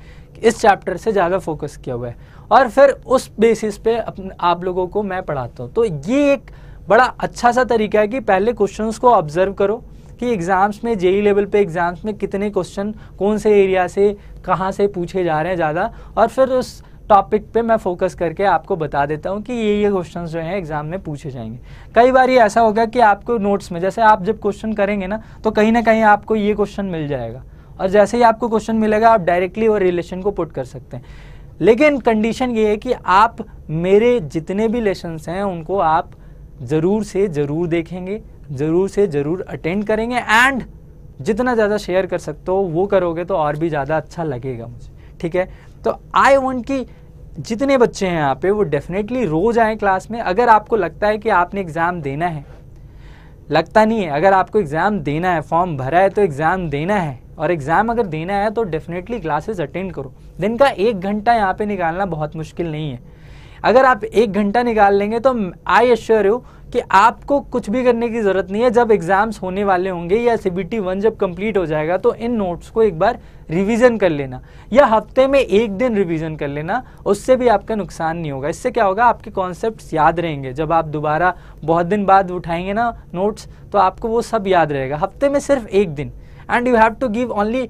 इस चैप्टर से ज़्यादा फोकस किया हुआ है और फिर उस बेसिस पे अपन आप लोगों को मैं पढ़ाता हूँ तो ये एक बड़ा अच्छा सा तरीका है कि पहले क्वेश्चंस को ऑब्जर्व करो कि एग्ज़ाम्स में जेई लेवल e पे एग्ज़ाम्स में कितने क्वेश्चन कौन से एरिया से कहाँ से पूछे जा रहे हैं ज़्यादा और फिर उस टॉपिक पे मैं फोकस करके आपको बता देता हूँ कि ये ये क्वेश्चंस जो हैं एग्ज़ाम में पूछे जाएंगे कई बार ये ऐसा होगा कि आपको नोट्स में जैसे आप जब क्वेश्चन करेंगे ना तो कहीं ना कहीं आपको ये क्वेश्चन मिल जाएगा और जैसे ही आपको क्वेश्चन मिलेगा आप डायरेक्टली वो रिलेशन को पुट कर सकते हैं लेकिन कंडीशन ये है कि आप मेरे जितने भी लेसन्स हैं उनको आप ज़रूर से ज़रूर देखेंगे ज़रूर से ज़रूर अटेंड करेंगे एंड जितना ज़्यादा शेयर कर सकते हो वो करोगे तो और भी ज़्यादा अच्छा लगेगा मुझे ठीक है तो आई वॉन्ट कि जितने बच्चे हैं यहाँ पे वो डेफिनेटली रोज़ आएँ क्लास में अगर आपको लगता है कि आपने एग्ज़ाम देना है लगता नहीं है अगर आपको एग्ज़ाम देना है फॉर्म भरा है तो एग्ज़ाम देना है और एग्ज़ाम अगर देना है तो डेफिनेटली क्लासेस अटेंड करो दिन का एक घंटा यहाँ पे निकालना बहुत मुश्किल नहीं है अगर आप एक घंटा निकाल लेंगे तो आई एश्योर यू कि आपको कुछ भी करने की ज़रूरत नहीं है जब एग्ज़ाम्स होने वाले होंगे या सी बी वन जब कंप्लीट हो जाएगा तो इन नोट्स को एक बार रिवीजन कर लेना या हफ्ते में एक दिन रिवीजन कर लेना उससे भी आपका नुकसान नहीं होगा इससे क्या होगा आपके कॉन्सेप्ट याद रहेंगे जब आप दोबारा बहुत दिन बाद उठाएंगे ना नोट्स तो आपको वो सब याद रहेगा हफ्ते में सिर्फ एक दिन and you have to give only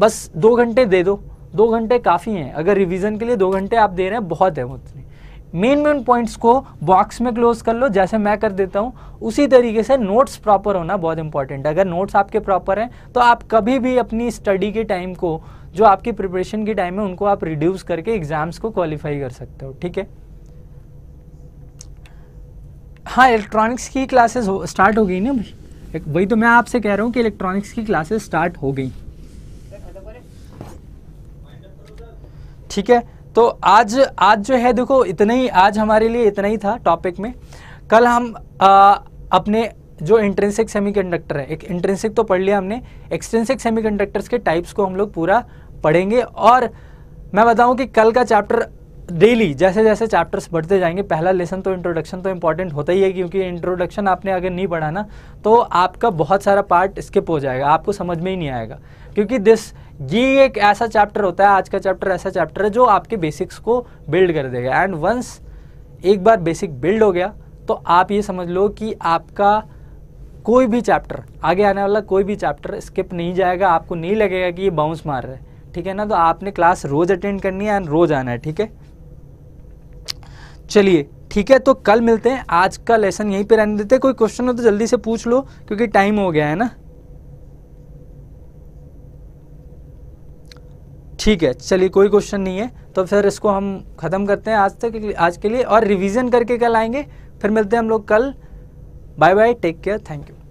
बस दो घंटे दे दो दो घंटे काफ़ी हैं अगर रिवीजन के लिए दो घंटे आप दे रहे हैं बहुत है उतने मेन मेन पॉइंट्स को बॉक्स में क्लोज कर लो जैसे मैं कर देता हूँ उसी तरीके से नोट्स प्रॉपर होना बहुत इंपॉर्टेंट है अगर नोट्स आपके प्रॉपर हैं तो आप कभी भी अपनी स्टडी के टाइम को जो आपकी प्रिपरेशन के टाइम है उनको आप रिड्यूस करके एग्जाम्स को क्वालिफाई कर सकते हो ठीक है हाँ इलेक्ट्रॉनिक्स की क्लासेस स्टार्ट हो गई ना भाई वही तो मैं आपसे कह रहा हूँ कि इलेक्ट्रॉनिक्स की क्लासेस स्टार्ट हो गई ठीक है तो आज आज जो है देखो इतना ही आज हमारे लिए इतना ही था टॉपिक में कल हम आ, अपने जो इंट्रेंसिक सेमीकंडक्टर है एक इंट्रेंसिक तो पढ़ लिया हमने एक्सट्रेंसिक सेमीकंडक्टर्स के टाइप्स को हम लोग पूरा पढ़ेंगे और मैं बताऊं कि कल का चैप्टर डेली जैसे जैसे चैप्टर्स बढ़ते जाएंगे पहला लेसन तो इंट्रोडक्शन तो इंपॉर्टेंट होता ही है क्योंकि इंट्रोडक्शन आपने अगर नहीं पढ़ा ना तो आपका बहुत सारा पार्ट स्किप हो जाएगा आपको समझ में ही नहीं आएगा क्योंकि दिस ये एक ऐसा चैप्टर होता है आज का चैप्टर ऐसा चैप्टर है जो आपके बेसिक्स को बिल्ड कर देगा एंड वंस एक बार बेसिक बिल्ड हो गया तो आप ये समझ लो कि आपका कोई भी चैप्टर आगे आने वाला कोई भी चैप्टर स्किप नहीं जाएगा आपको नहीं लगेगा कि ये बाउंस मार रहा है ठीक है ना तो आपने क्लास रोज़ अटेंड करनी है एंड रोज़ आना है ठीक है चलिए ठीक है तो कल मिलते हैं आज का लेसन यहीं पे रहने देते हैं कोई क्वेश्चन हो तो जल्दी से पूछ लो क्योंकि टाइम हो गया है ना ठीक है चलिए कोई क्वेश्चन नहीं है तो फिर इसको हम ख़त्म करते हैं आज तक आज के लिए और रिवीजन करके कल आएंगे फिर मिलते हैं हम लोग कल bye bye take care thank you